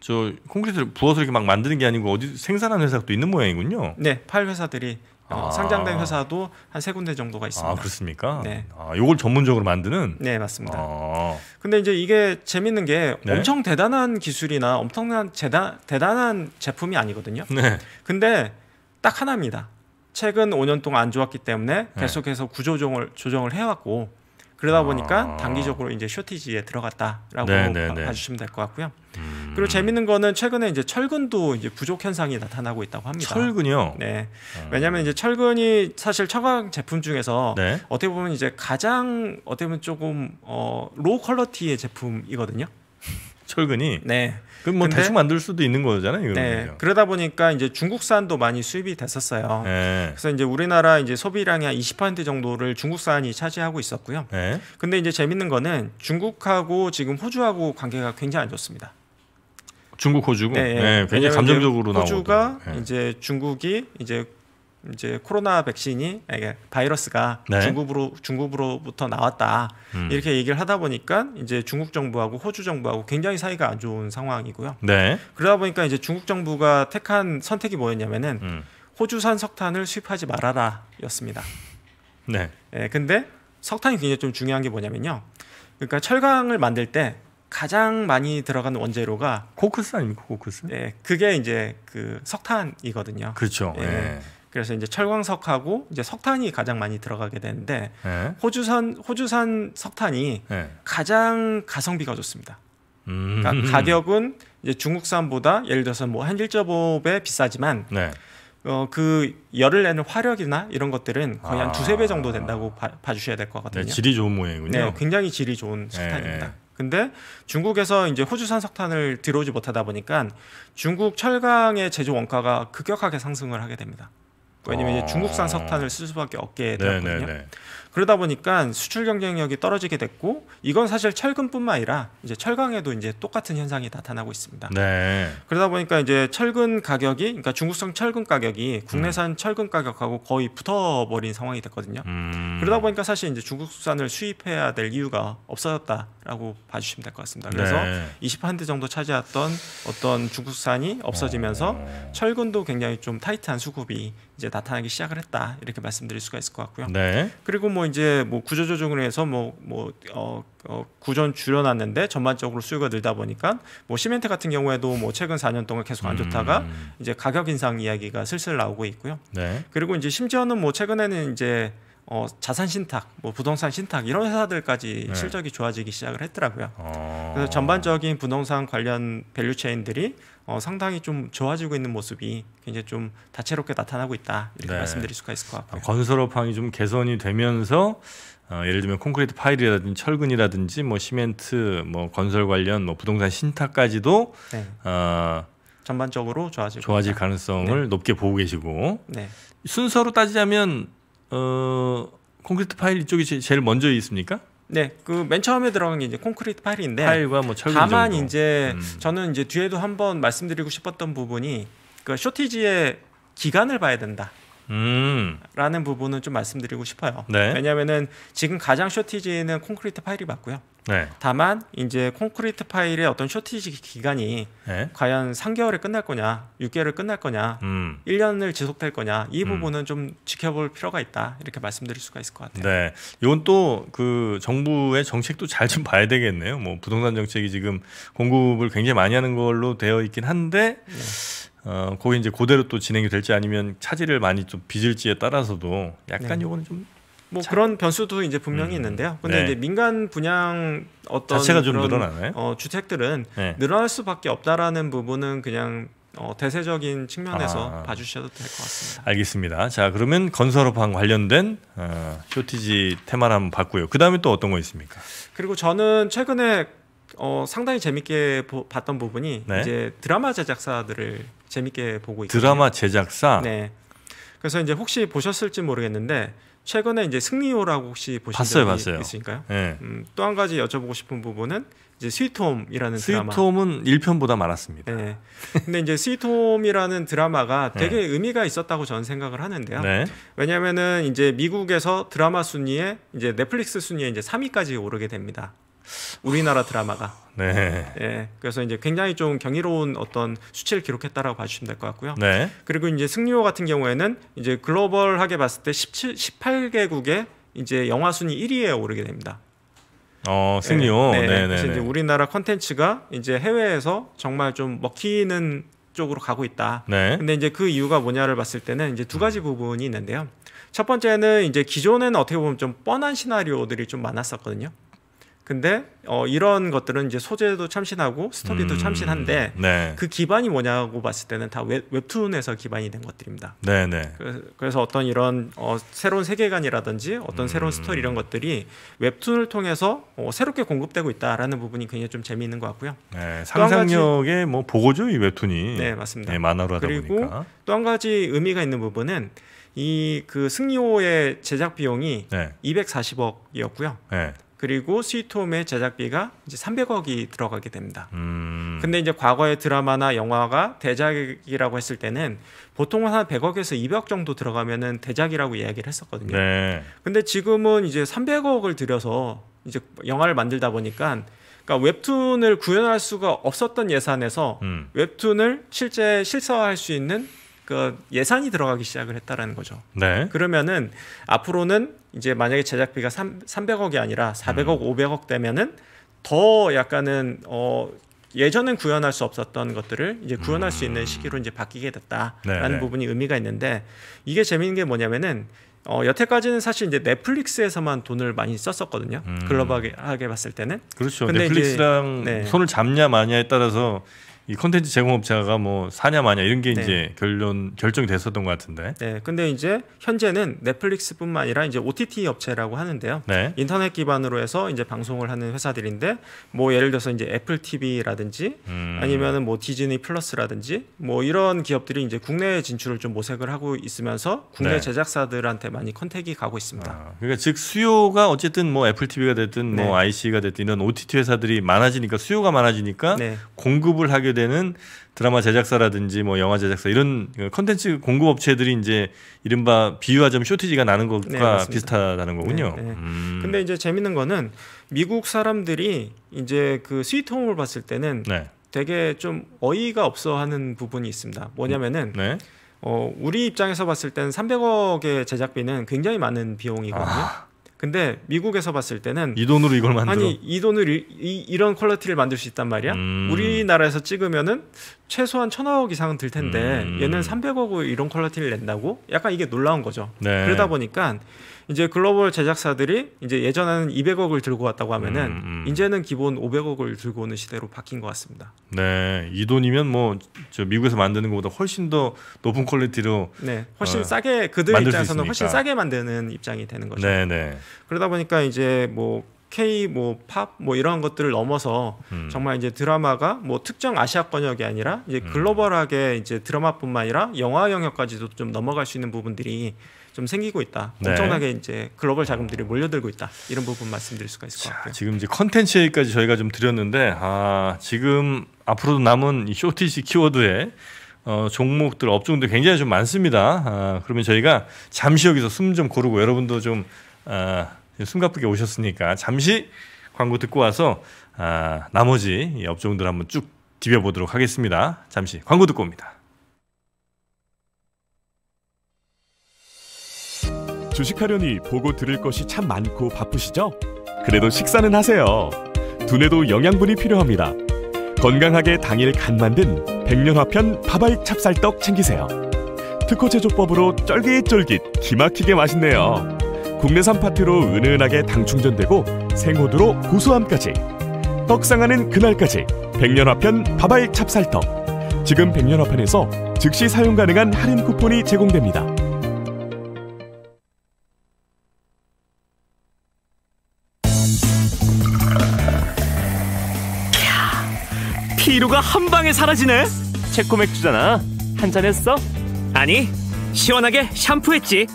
[SPEAKER 1] 저 콘크리트를 부어서 이렇게 막 만드는 게 아니고 어디 생산하는 회사가 또 있는 모양이군요.
[SPEAKER 2] 네, 팔 회사들이 어, 아. 상장된 회사도 한 세 군데 정도가 아, 있습니다. 아 그렇습니까? 네.
[SPEAKER 1] 아 요걸 전문적으로 만드는?
[SPEAKER 2] 네 맞습니다. 아. 근데 이제 이게 재밌는 게 네? 엄청 대단한 기술이나 엄청난 재단, 대단한 제품이 아니거든요. 네. 근데 딱 하나입니다. 최근 5년 동안 안 좋았기 때문에 네. 계속해서 구조 조정을, 조정을 해왔고 그러다 아. 보니까 아. 단기적으로 이제 쇼티지에 들어갔다라고 네네네. 봐주시면 될 것 같고요. 음. 그리고 재밌는 거는 최근에 이제 철근도 이제 부족 현상이 나타나고 있다고 합니다. 철근이요? 네. 음. 왜냐하면 이제 철근이 사실 처방 제품 중에서 네. 어떻게 보면 이제 가장 어떻게 보면 조금 어, 로우 퀄러티의 제품이거든요. 철근이. 네. 그럼 뭐 근데, 대충 만들 수도 있는 거잖아요. 이거는 네. 그러다 보니까 이제 중국산도 많이 수입이 됐었어요. 네. 그래서 이제 우리나라 이제 소비량의 한20% 정도를 중국산이 차지하고 있었고요. 네. 근데 이제 재밌는 거는 중국하고 지금 호주하고 관계가 굉장히 안 좋습니다.
[SPEAKER 1] 중국 호주고 네, 예. 네. 굉장히 감정적으로 나오고 호주가
[SPEAKER 2] 나 네. 이제 중국이 이제 이제 코로나 백신이 바이러스가 네. 중국으로 중국으로부터 나왔다 음. 이렇게 얘기를 하다 보니까 이제 중국 정부하고 호주 정부하고 굉장히 사이가 안 좋은 상황이고요. 네. 그러다 보니까 이제 중국 정부가 택한 선택이 뭐였냐면은 음. 호주산 석탄을 수입하지 말아라였습니다. 네. 예, 근데 석탄이 굉장히 좀 중요한 게 뭐냐면요. 그러니까 철강을 만들 때 가장 많이 들어가는 원재료가 코크스 아닙니까 코크스? 네, 그게 이제 그 석탄이거든요. 그렇죠. 예. 예. 그래서 이제 철광석하고 이제 석탄이 가장 많이 들어가게 되는데 네. 호주산 호주산 석탄이 네. 가장 가성비가 좋습니다. 음. 그러니까 가격은 이제 중국산보다 예를 들어서 뭐한 1.5배 비싸지만 네. 어, 그 열을 내는 화력이나 이런 것들은 거의 아. 한 두세 배 정도 된다고 봐, 주셔야 될 것 같거든요. 네, 질이
[SPEAKER 1] 좋은 모양이군요. 네,
[SPEAKER 2] 굉장히 질이 좋은 예, 석탄입니다. 근데 중국에서 이제 호주산 석탄을 들어오지 못하다 보니까 중국 철강의 제조 원가가 급격하게 상승을 하게 됩니다. 왜냐면 아... 중국산 석탄을 쓸 수밖에 없게 네, 되었거든요. 네네네. 네. 그러다 보니까 수출 경쟁력이 떨어지게 됐고 이건 사실 철근뿐만 아니라 이제 철강에도 이제 똑같은 현상이 나타나고 있습니다. 네. 그러다 보니까 이제 철근 가격이 그러니까 중국산 철근 가격이 국내산 음. 철근 가격하고 거의 붙어버린 상황이 됐거든요. 음. 그러다 보니까 사실 이제 중국산을 수입해야 될 이유가 없어졌다라고 봐주시면 될 것 같습니다. 그래서 네. 20한대 정도 차지했던 어떤 중국산이 없어지면서 어... 철근도 굉장히 좀 타이트한 수급이 이제 나타나기 시작을 했다 이렇게 말씀드릴 수가 있을 것 같고요. 네. 그리고 뭐 이제 뭐 구조조정을 해서 뭐뭐어 어, 어 구전 줄여놨는데 전반적으로 수요가 늘다 보니까 뭐 시멘트 같은 경우에도 뭐 최근 4년 동안 계속 안 좋다가 음. 이제 가격 인상 이야기가 슬슬 나오고 있고요. 네. 그리고 이제 심지어는 뭐 최근에는 이제 어, 자산 신탁, 뭐 부동산 신탁 이런 회사들까지 네. 실적이 좋아지기 시작을 했더라고요. 어... 그래서 전반적인 부동산 관련 밸류체인들이 어, 상당히 좀 좋아지고 있는 모습이 굉장히 좀 다채롭게 나타나고 있다 이렇게 네. 말씀드릴 수가 있을 것
[SPEAKER 1] 같아요. 아, 건설업황이 좀 개선이 되면서 어, 예를 들면 콘크리트 파일이라든지 철근이라든지 뭐 시멘트, 뭐 건설 관련, 뭐 부동산 신탁까지도 네. 어, 전반적으로 좋아질 좋아질 가능성을 네. 높게 보고 계시고 네. 순서로 따지자면 어, 콘크리트 파일 이쪽이 제일 먼저 있습니까? 네,
[SPEAKER 2] 그 맨 처음에 들어간 게 이제 콘크리트 파일인데 파일과 뭐 철근 다만 정도. 이제 음. 저는 이제 뒤에도 한번 말씀드리고 싶었던 부분이 그 쇼티지의 기간을 봐야 된다.
[SPEAKER 3] 음.
[SPEAKER 2] 라는 부분은 좀 말씀드리고 싶어요. 네. 왜냐하면은 지금 가장 쇼티지는 콘크리트 파일이 맞고요. 네. 다만 이제 콘크리트 파일의 어떤 쇼티지 기간이 네. 과연 3개월에 끝날 거냐, 6개월에 끝날 거냐, 음. 1년을 지속될 거냐 이 음. 부분은 음. 좀 지켜볼 필요가 있다 이렇게 말씀드릴 수가 있을 것 같아요.
[SPEAKER 1] 네, 이건 또 그 정부의 정책도 잘 좀 봐야 되겠네요. 뭐 부동산 정책이 지금 공급을 굉장히 많이 하는 걸로 되어 있긴 한데. 네. 어, 그게 이제 그대로 또 진행이 될지 아니면 차질을 많이 좀 빚을지에 따라서도 약간
[SPEAKER 2] 네. 요거는 좀뭐 그런 변수도 이제 분명히 음. 있는데요. 근데 네. 이제 민간 분양 어떤 자체가 좀늘어나나 어, 주택들은 네. 늘어날 수밖에 없다라는 부분은 그냥 어, 대세적인 측면에서 아. 봐주셔도 될 것
[SPEAKER 1] 같습니다. 알겠습니다. 자 그러면 건설업과 관련된 어, 쇼티지 테마를 한번 봤고요. 그 다음에 또 어떤 거 있습니까?
[SPEAKER 2] 그리고 저는 최근에 어, 상당히 재밌게 보, 봤던 부분이 네. 이제 드라마 제작사들을 재밌게 보고 있거든요. 드라마 제작사. 네. 그래서 이제 혹시 보셨을지 모르겠는데 최근에 이제 승리호라고 혹시 보신 봤어요, 적이 봤어요. 있으신가요? 네. 음, 또한 가지 여쭤보고 싶은 부분은 이제 스위트홈이라는 드라마. 스위트홈은
[SPEAKER 1] 1편보다 많았습니다.
[SPEAKER 2] 네. 근데 이제 스위트홈이라는 드라마가 예. 되게 네. 의미가 있었다고 저는 생각을 하는데요. 네. 왜냐면은 이제 미국에서 드라마 순위에 이제 넷플릭스 순위에 이제 3위까지 오르게 됩니다. 우리나라 드라마가. 네. 예. 그래서 이제 굉장히 좀 경이로운 어떤 수치를 기록했다라고 봐주시면 될 것 같고요. 네. 그리고 이제 승리호 같은 경우에는 이제 글로벌하게 봤을 때 17, 18개국의 이제 영화 순위 1위에 오르게 됩니다.
[SPEAKER 3] 어, 승리호. 네. 네. 그 이제 네.
[SPEAKER 2] 우리나라 컨텐츠가 이제 해외에서 정말 좀 먹히는 쪽으로 가고 있다. 네. 근데 이제 그 이유가 뭐냐를 봤을 때는 이제 두 가지 음. 부분이 있는데요. 첫 번째는 이제 기존에는 어떻게 보면 좀 뻔한 시나리오들이 좀 많았었거든요. 근데 어, 이런 것들은 이제 소재도 참신하고 스토리도 음, 참신한데 네. 그 기반이 뭐냐고 봤을 때는 다 웹, 웹툰에서 기반이 된 것들입니다. 네네. 네. 그, 래서 어떤 이런 어, 새로운 세계관이라든지 어떤 음. 새로운 스토리 이런 것들이 웹툰을 통해서 어, 새롭게 공급되고 있다라는 부분이 굉장히 좀 재미있는 것 같고요. 네, 상상력의
[SPEAKER 1] 뭐 보고죠 이 웹툰이. 네 맞습니다. 네, 만화로 하다 그리고
[SPEAKER 2] 보니까. 또한 가지 의미가 있는 부분은 이 그 승리호의 제작 비용이 네. 240억이었고요. 네. 그리고 스위트홈의 제작비가 이제 300억이 들어가게 됩니다. 음. 근데 이제 과거의 드라마나 영화가 대작이라고 했을 때는 보통은 한 100억에서 200억 정도 들어가면은 대작이라고 이야기를 했었거든요. 네. 근데 지금은 이제 300억을 들여서 이제 영화를 만들다 보니까 그러니까 웹툰을 구현할 수가 없었던 예산에서 음. 웹툰을 실제 실사화할 수 있는 그 예산이 들어가기 시작을 했다라는 거죠. 네. 그러면은 앞으로는 이제 만약에 제작비가 3, 300억이 아니라 400억, 음. 500억 되면은 더 약간은 어 예전엔 구현할 수 없었던 것들을 이제 구현할 음. 수 있는 음. 시기로 이제 바뀌게 됐다라는 네네. 네. 부분이 의미가 있는데 이게 재미있는게 뭐냐면은 어, 여태까지는 사실 이제 넷플릭스에서만 돈을 많이 썼었거든요. 음. 글로벌하게 봤을 때는.
[SPEAKER 1] 그렇죠. 넷플릭스랑 이제, 네. 손을 잡냐 마냐에 따라서 이 컨텐츠 제공업체가뭐 사냐 마냐 이런 게 네. 이제 결론 결정이 됐었던 것 같은데.
[SPEAKER 2] 네. 근데 이제 현재는 넷플릭스뿐만 아니라 이제 OTT 업체라고 하는데요. 네. 인터넷 기반으로 해서 이제 방송을 하는 회사들인데 뭐 예를 들어서 이제 애플 TV라든지 음. 아니면은 뭐 디즈니 플러스라든지 뭐 이런 기업들이 이제 국내 에 진출을 좀 모색을 하고 있으면서 국내 네. 제작사들한테 많이 컨택이 가고 있습니다. 아,
[SPEAKER 1] 그러니까 즉 수요가 어쨌든 뭐 애플 TV가 됐든 뭐 IC가 네. 됐든 이런 OTT 회사들이 많아지니까 수요가 많아지니까 네. 공급을 하게 되는 되는 드라마 제작사라든지 뭐 영화 제작사 이런 컨텐츠 공급 업체들이 이제 이른바 비유하자면 쇼티지가 나는 것과 네, 비슷하다는 네, 거군요. 네, 네. 음.
[SPEAKER 2] 근데 이제 재밌는 거는 미국 사람들이 이제 그 스위트홈을 봤을 때는 네. 되게 좀 어이가 없어 하는 부분이 있습니다. 뭐냐면은 네. 어, 우리 입장에서 봤을 때는 300억의 제작비는 굉장히 많은 비용이거든요. 아. 근데 미국에서 봤을 때는 이 돈으로 이걸 만들어 아니 이 돈으로 이, 런 퀄리티를 만들 수 있단 말이야. 음. 우리나라에서 찍으면은 최소한 천억 이상은 들 텐데 음. 얘는 300억 이런 퀄리티를 낸다고 약간 이게 놀라운 거죠. 네. 그러다 보니까 이제 글로벌 제작사들이 이제 예전에는 200억을 들고 왔다고 하면은 음, 음. 이제는 기본 500억을 들고 오는 시대로 바뀐 것 같습니다.
[SPEAKER 1] 네, 이 돈이면 뭐 저 미국에서 만드는 것보다 훨씬 더 높은 퀄리티로 네, 훨씬 어, 싸게 그들
[SPEAKER 2] 입장에서는 훨씬 싸게 만드는 입장이 되는 거죠. 네, 네. 그러다 보니까 이제 뭐 K 뭐팝뭐 뭐 이런 것들을 넘어서 음. 정말 이제 드라마가 뭐 특정 아시아권역이 아니라 이제 음. 글로벌하게 이제 드라마뿐만 아니라 영화 영역까지도 좀 넘어갈 수 있는 부분들이 좀 생기고 있다. 네. 엄청나게 이제 글로벌 자금들이 몰려들고 있다. 이런 부분 말씀드릴 수가 있을 자, 것 같아요.
[SPEAKER 1] 지금 이제 컨텐츠 얘기까지 저희가 좀 드렸는데 아, 지금 앞으로도 남은 이 쇼티지 키워드에 어, 종목들 업종들 굉장히 좀 많습니다. 아, 그러면 저희가 잠시 여기서 숨 좀 고르고 여러분도 좀 아, 숨가쁘게 오셨으니까 잠시 광고 듣고 와서 아, 나머지 업종들 한번 쭉 디벼보도록 하겠습니다. 잠시 광고 듣고 옵니다. 주식하려니 보고 들을 것이 참 많고 바쁘시죠? 그래도 식사는 하세요. 두뇌도 영양분이 필요합니다. 건강하게 당일 간 만든 백년화편 바바익 찹쌀떡 챙기세요. 특허 제조법으로 쫄깃쫄깃 기막히게 맛있네요. 국내산 파트로 은은하게 당 충전되고 생호두로 고소함까지 떡상하는 그날까지 백년화편 바바익 찹쌀떡 지금 백년화편에서 즉시 사용 가능한 할인 쿠폰이 제공됩니다.
[SPEAKER 2] 위로가 한 방에 사라지네. 체코 맥주잖아. 한 잔 했어? 아니, 시원하게 샴푸했지.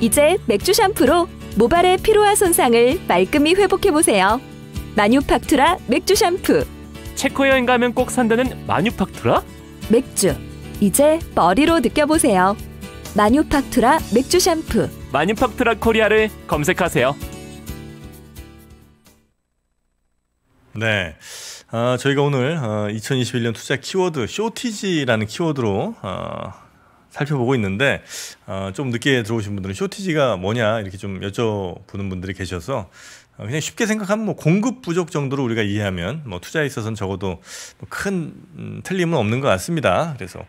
[SPEAKER 2] 이제 맥주 샴푸로 모발의 피로와 손상을 말끔히 회복해보세요. 마뉴팍투라 맥주 샴푸. 체코 여행 가면 꼭 산다는 마뉴팍투라? 맥주. 이제 머리로 느껴보세요. 마뉴팍투라 맥주 샴푸. 마뉴팍투라 코리아를 검색하세요.
[SPEAKER 1] 네. 아, 저희가 오늘 어, 아, 2021년 투자 키워드 쇼티지라는 키워드로 어, 살펴보고 있는데 어, 좀 늦게 들어오신 분들은 쇼티지가 뭐냐 이렇게 좀 여쭤보는 분들이 계셔서 그냥 쉽게 생각하면 뭐 공급 부족 정도로 우리가 이해하면 뭐 투자에 있어서는 적어도 뭐 큰 음, 틀림은 없는 것 같습니다. 그래서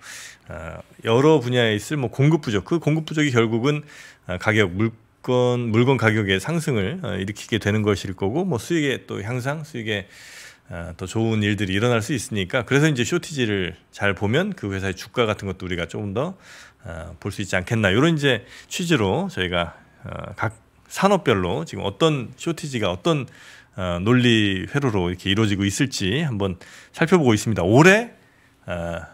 [SPEAKER 1] 어, 여러 분야에 있을 뭐 공급 부족 그 공급 부족이 결국은 어, 가격 물 물건 물건 가격의 상승을 일으키게 되는 것일 거고 뭐 수익의 또 향상 수익의 아, 더 좋은 일들이 일어날 수 있으니까 그래서 이제 쇼티지를 잘 보면 그 회사의 주가 같은 것도 우리가 조금 더 볼수 아, 있지 않겠나 이런 이제 취지로 저희가 어, 각 산업별로 지금 어떤 쇼티지가 어떤 어, 논리 회로로 이렇게 이루어지고 있을지 한번 살펴보고 있습니다. 올해 아,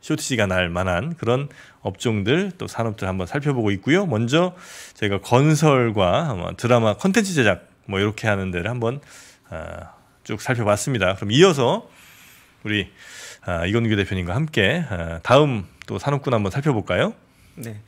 [SPEAKER 1] 쇼티지가 날 만한 그런 업종들 또 산업들 한번 살펴보고 있고요. 먼저 저희가 건설과 뭐 드라마 컨텐츠 제작 뭐 이렇게 하는 데를 한번 쭉 살펴봤습니다. 그럼 이어서 우리 아, 이건규 대표님과 함께 아, 다음 또 산업군 한번 살펴볼까요?
[SPEAKER 2] 네.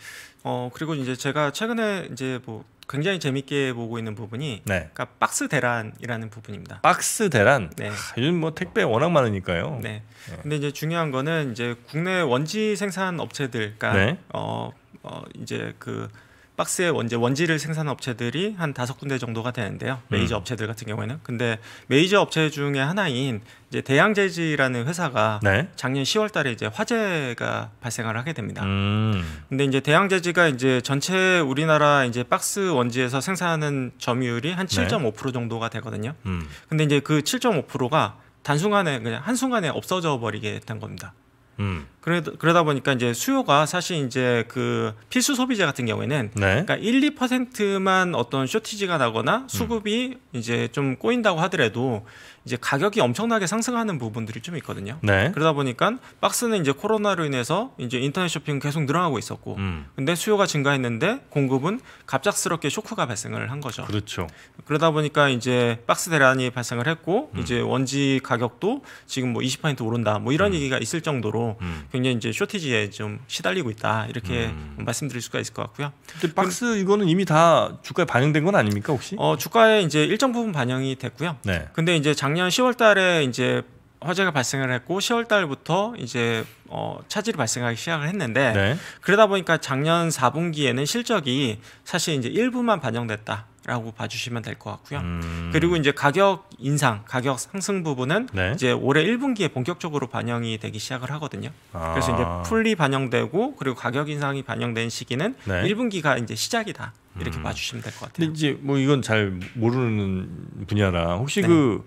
[SPEAKER 2] 어 그리고 이제 제가 최근에 이제 뭐 굉장히 재밌게 보고 있는 부분이 네. 그러니까 박스 대란이라는 부분입니다. 박스 대란. 네. 하, 요즘 뭐 택배 워낙 많으니까요. 네. 네. 근데 이제 중요한 거는 이제 국내 원지 생산 업체들, 그러니까 네. 어, 어 이제 그 박스의원재 원지를 생산 업체들이 한 다섯 군데 정도가 되는데요. 음. 메이저 음. 업체들 같은 경우에는 근데 메이저 업체 중에 하나인 이제 대양제지라는 회사가 네? 작년 10월달에 이제 화재가 발생을 하게 됩니다. 음. 근데 이제 대양제지가 이제 전체 우리나라 이제 박스 원지에서 생산하는 점유율이 한 7.5% 네? 정도가 되거든요. 음. 근데 이제 그 7.5%가 단순간에 그냥 한순간에 없어져 버리게 된 겁니다. 음. 그러다, 그러다 보니까 이제 수요가 사실 이제 그 필수 소비자 같은 경우에는 네. 그러니까 1, 2%만 어떤 쇼티지가 나거나 음. 수급이 음. 이제 좀 꼬인다고 하더라도 이제 가격이 엄청나게 상승하는 부분들이 좀 있거든요. 네. 그러다 보니까 박스는 이제 코로나로 인해서 이제 인터넷 쇼핑 계속 늘어나고 있었고, 음. 근데 수요가 증가했는데 공급은 갑작스럽게 쇼크가 발생을 한 거죠. 그렇죠. 그러다 보니까 이제 박스 대란이 발생을 했고, 음. 이제 원지 가격도 지금 뭐 20% 오른다, 뭐 이런 음. 얘기가 있을 정도로 음. 굉장히 이제 쇼티지에 좀 시달리고 있다 이렇게 음. 말씀드릴 수가 있을 것 같고요. 근데 박스 이거는 이미 다 주가에 반영된 건 아닙니까 혹시? 어 주가에 이제 일정 부분 반영이 됐고요. 네. 근데 이제 작년 10월달에 이제 화재가 발생을 했고 10월 달부터 이제 어 차질이 발생하기 시작을 했는데 네. 그러다 보니까 작년 4분기에는 실적이 사실 이제 일부만 반영됐다. 라고 봐주시면 될 것 같고요. 음... 그리고 이제 가격 인상, 가격 상승 부분은 네. 이제 올해 1분기에 본격적으로 반영이 되기 시작을 하거든요. 아... 그래서 이제 풀리 반영되고 그리고 가격 인상이 반영된 시기는 네. 1분기가 이제 시작이다. 이렇게 음... 봐주시면 될 것 같아요.
[SPEAKER 1] 근데 이제 뭐 이건 잘 모르는 분야라 혹시 네. 그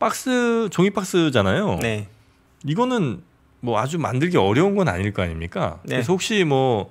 [SPEAKER 1] 박스 종이 박스잖아요. 네. 이거는 뭐 아주 만들기 어려운 건 아닐 거 아닙니까? 네. 그래서 혹시 뭐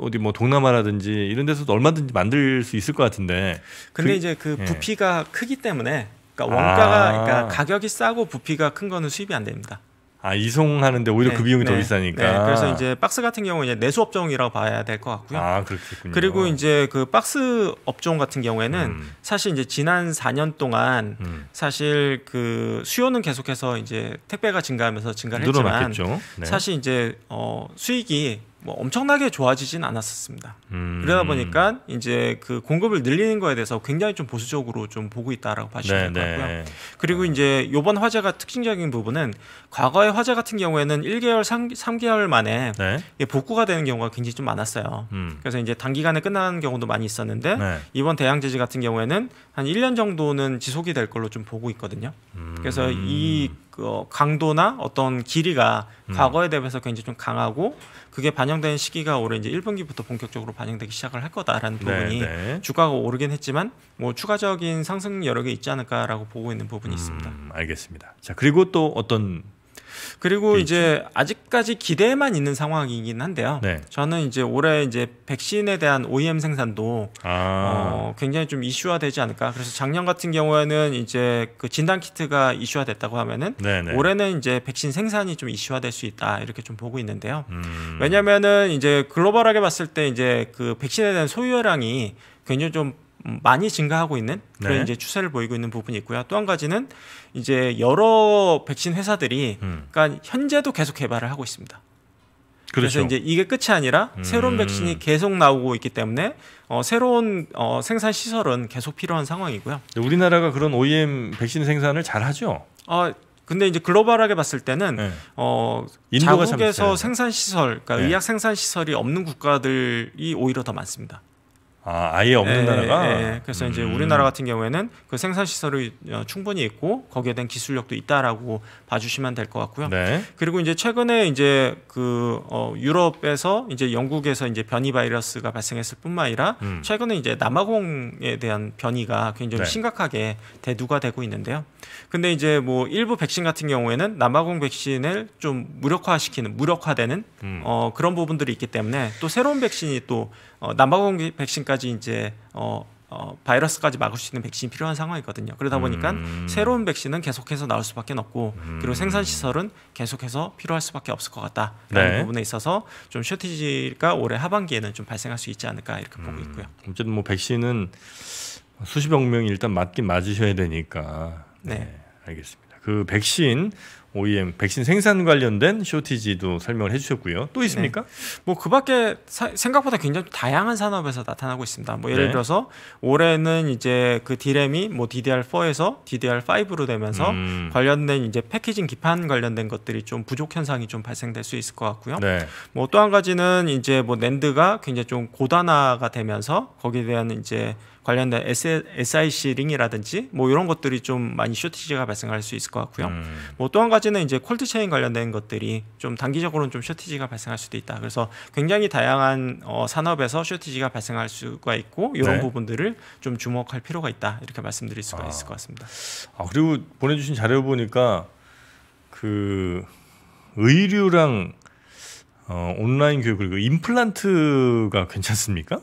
[SPEAKER 1] 어디 뭐 동남아라든지 이런 데서도 얼마든지 만들 수 있을 것 같은데. 근데 그, 이제 그 예.
[SPEAKER 2] 부피가 예. 크기 때문에 그러니까 원가가 아. 그러니까 가격이 싸고 부피가 큰 거는 수입이 안 됩니다.
[SPEAKER 1] 아 이송하는데
[SPEAKER 2] 오히려 네, 그 비용이 네, 더 비싸니까. 네, 그래서 이제 박스 같은 경우 이제 내수 업종이라고 봐야 될 것 같고요. 아그렇군요 그리고 이제 그 박스 업종 같은 경우에는 음. 사실 이제 지난 4년 동안 음. 사실 그 수요는 계속해서 이제 택배가 증가하면서 증가했지만 네. 사실 이제 어 수익이 뭐 엄청나게 좋아지진 않았었습니다. 음. 그러다 보니까 이제 그 공급을 늘리는 거에 대해서 굉장히 좀 보수적으로 좀 보고 있다라고 봐주시면 될것 네, 네. 같고요. 그리고 이제 요번 화재가 특징적인 부분은 과거의 화재 같은 경우에는 1개월, 3, 개월 만에 네. 복구가 되는 경우가 굉장히 좀 많았어요. 음. 그래서 이제 단기간에 끝나는 경우도 많이 있었는데 네. 이번 대양 재지 같은 경우에는 한 1년 정도는 지속이 될 걸로 좀 보고 있거든요. 음. 그래서 이그 강도나 어떤 길이가 음. 과거에 대비해서 굉장히 좀 강하고 그게 반영된 시기가 올해 이제 1분기부터 본격적으로 반영되기 시작을 할 거다라는 네, 부분이 네. 주가가 오르긴 했지만 뭐 추가적인 상승 여력이 있지 않을까라고 보고 있는 부분이 음, 있습니다. 알겠습니다. 자 그리고 또 어떤 그리고 네, 이제 아직까지 기대만 있는 상황이긴 한데요. 네. 저는 이제 올해 이제 백신에 대한 OEM 생산도 아. 어, 굉장히 좀 이슈화되지 않을까. 그래서 작년 같은 경우에는 이제 그 진단 키트가 이슈화됐다고 하면은 네네. 네. 올해는 이제 백신 생산이 좀 이슈화될 수 있다 이렇게 좀 보고 있는데요. 음. 왜냐면은 이제 글로벌하게 봤을 때 이제 그 백신에 대한 소유량이 굉장히 좀 음, 많이 증가하고 있는 그런 네. 이제 추세를 보이고 있는 부분이 있고요. 또 한 가지는 이제 여러 백신 회사들이 음. 그러니까 현재도 계속 개발을 하고 있습니다. 그렇죠. 그래서 이제 이게 끝이 아니라 음. 새로운 백신이 계속 나오고 있기 때문에 어, 새로운 어, 생산 시설은 계속 필요한 상황이고요. 우리나라가 그런 OEM 백신 생산을 잘 하죠. 아 근데 이제 글로벌하게 봤을 때는 네. 어 자국에서 생산 시설, 그러니까 네. 의학 생산 시설이 없는 국가들이 오히려 더 많습니다.
[SPEAKER 1] 아, 예 없는 예, 나라가. 예, 그래서 음. 이제 우리나라
[SPEAKER 2] 같은 경우에는 그 생산 시설이 어, 충분히 있고 거기에 대한 기술력도 있다라고 봐주시면 될 것 같고요. 네. 그리고 이제 최근에 이제 그 어, 유럽에서 이제 영국에서 이제 변이 바이러스가 발생했을 뿐만 아니라 음. 최근에 이제 남아공에 대한 변이가 굉장히 네. 심각하게 대두가 되고 있는데요. 근데 이제 뭐 일부 백신 같은 경우에는 남아공 백신을 좀 무력화시키는 무력화되는 음. 어, 그런 부분들이 있기 때문에 또 새로운 백신이 또 어, 남아공 백신까지 여지 이제 어, 어, 바이러스까지 막을 수 있는 백신이 필요한 상황이거든요. 그러다 보니까 음. 새로운 백신은 계속해서 나올 수밖에 없고 음. 그리고 생산 시설은 계속해서 필요할 수밖에 없을 것 같다라는 네. 부분에 있어서 좀 쇼티지가 올해 하반기에는 좀 발생할 수 있지 않을까 이렇게 음. 보고 있고요.
[SPEAKER 1] 어쨌든 뭐 백신은 수십억 명이 일단 맞긴 맞으셔야 되니까. 네. 네 알겠습니다. 그 백신 OEM 백신 생산 관련된 쇼티지도
[SPEAKER 2] 설명을 해주셨고요. 또 네. 있습니까? 네. 뭐 뭐그 밖에 생각보다 굉장히 다양한 산업에서 나타나고 있습니다. 뭐 예를 네. 들어서 올해는 이제 그 디램이 뭐 DDR4에서 DDR5로 되면서 음. 관련된 이제 패키징 기판 관련된 것들이 좀 부족 현상이 좀 발생될 수 있을 것 같고요. 네. 뭐또 한 가지는 이제 뭐 낸드가 굉장히 좀 고단화가 되면서 거기에 대한 이제 관련된 SIC 링이라든지 뭐 이런 것들이 좀 많이 쇼티지가 발생할 수 있을 것 같고요. 음. 뭐또 한 가지는 이제 콜드 체인 관련된 것들이 좀 단기적으로는 좀 쇼티지가 발생할 수도 있다. 그래서 굉장히 다양한 어, 산업에서 쇼티지가 발생할 수가 있고 이런 네. 부분들을 좀 주목할 필요가 있다. 이렇게 말씀드릴 수가 아. 있을 것 같습니다.
[SPEAKER 1] 아 그리고 보내주신 자료 보니까 그 의류랑
[SPEAKER 2] 어, 온라인 교육 그리고 임플란트가 괜찮습니까?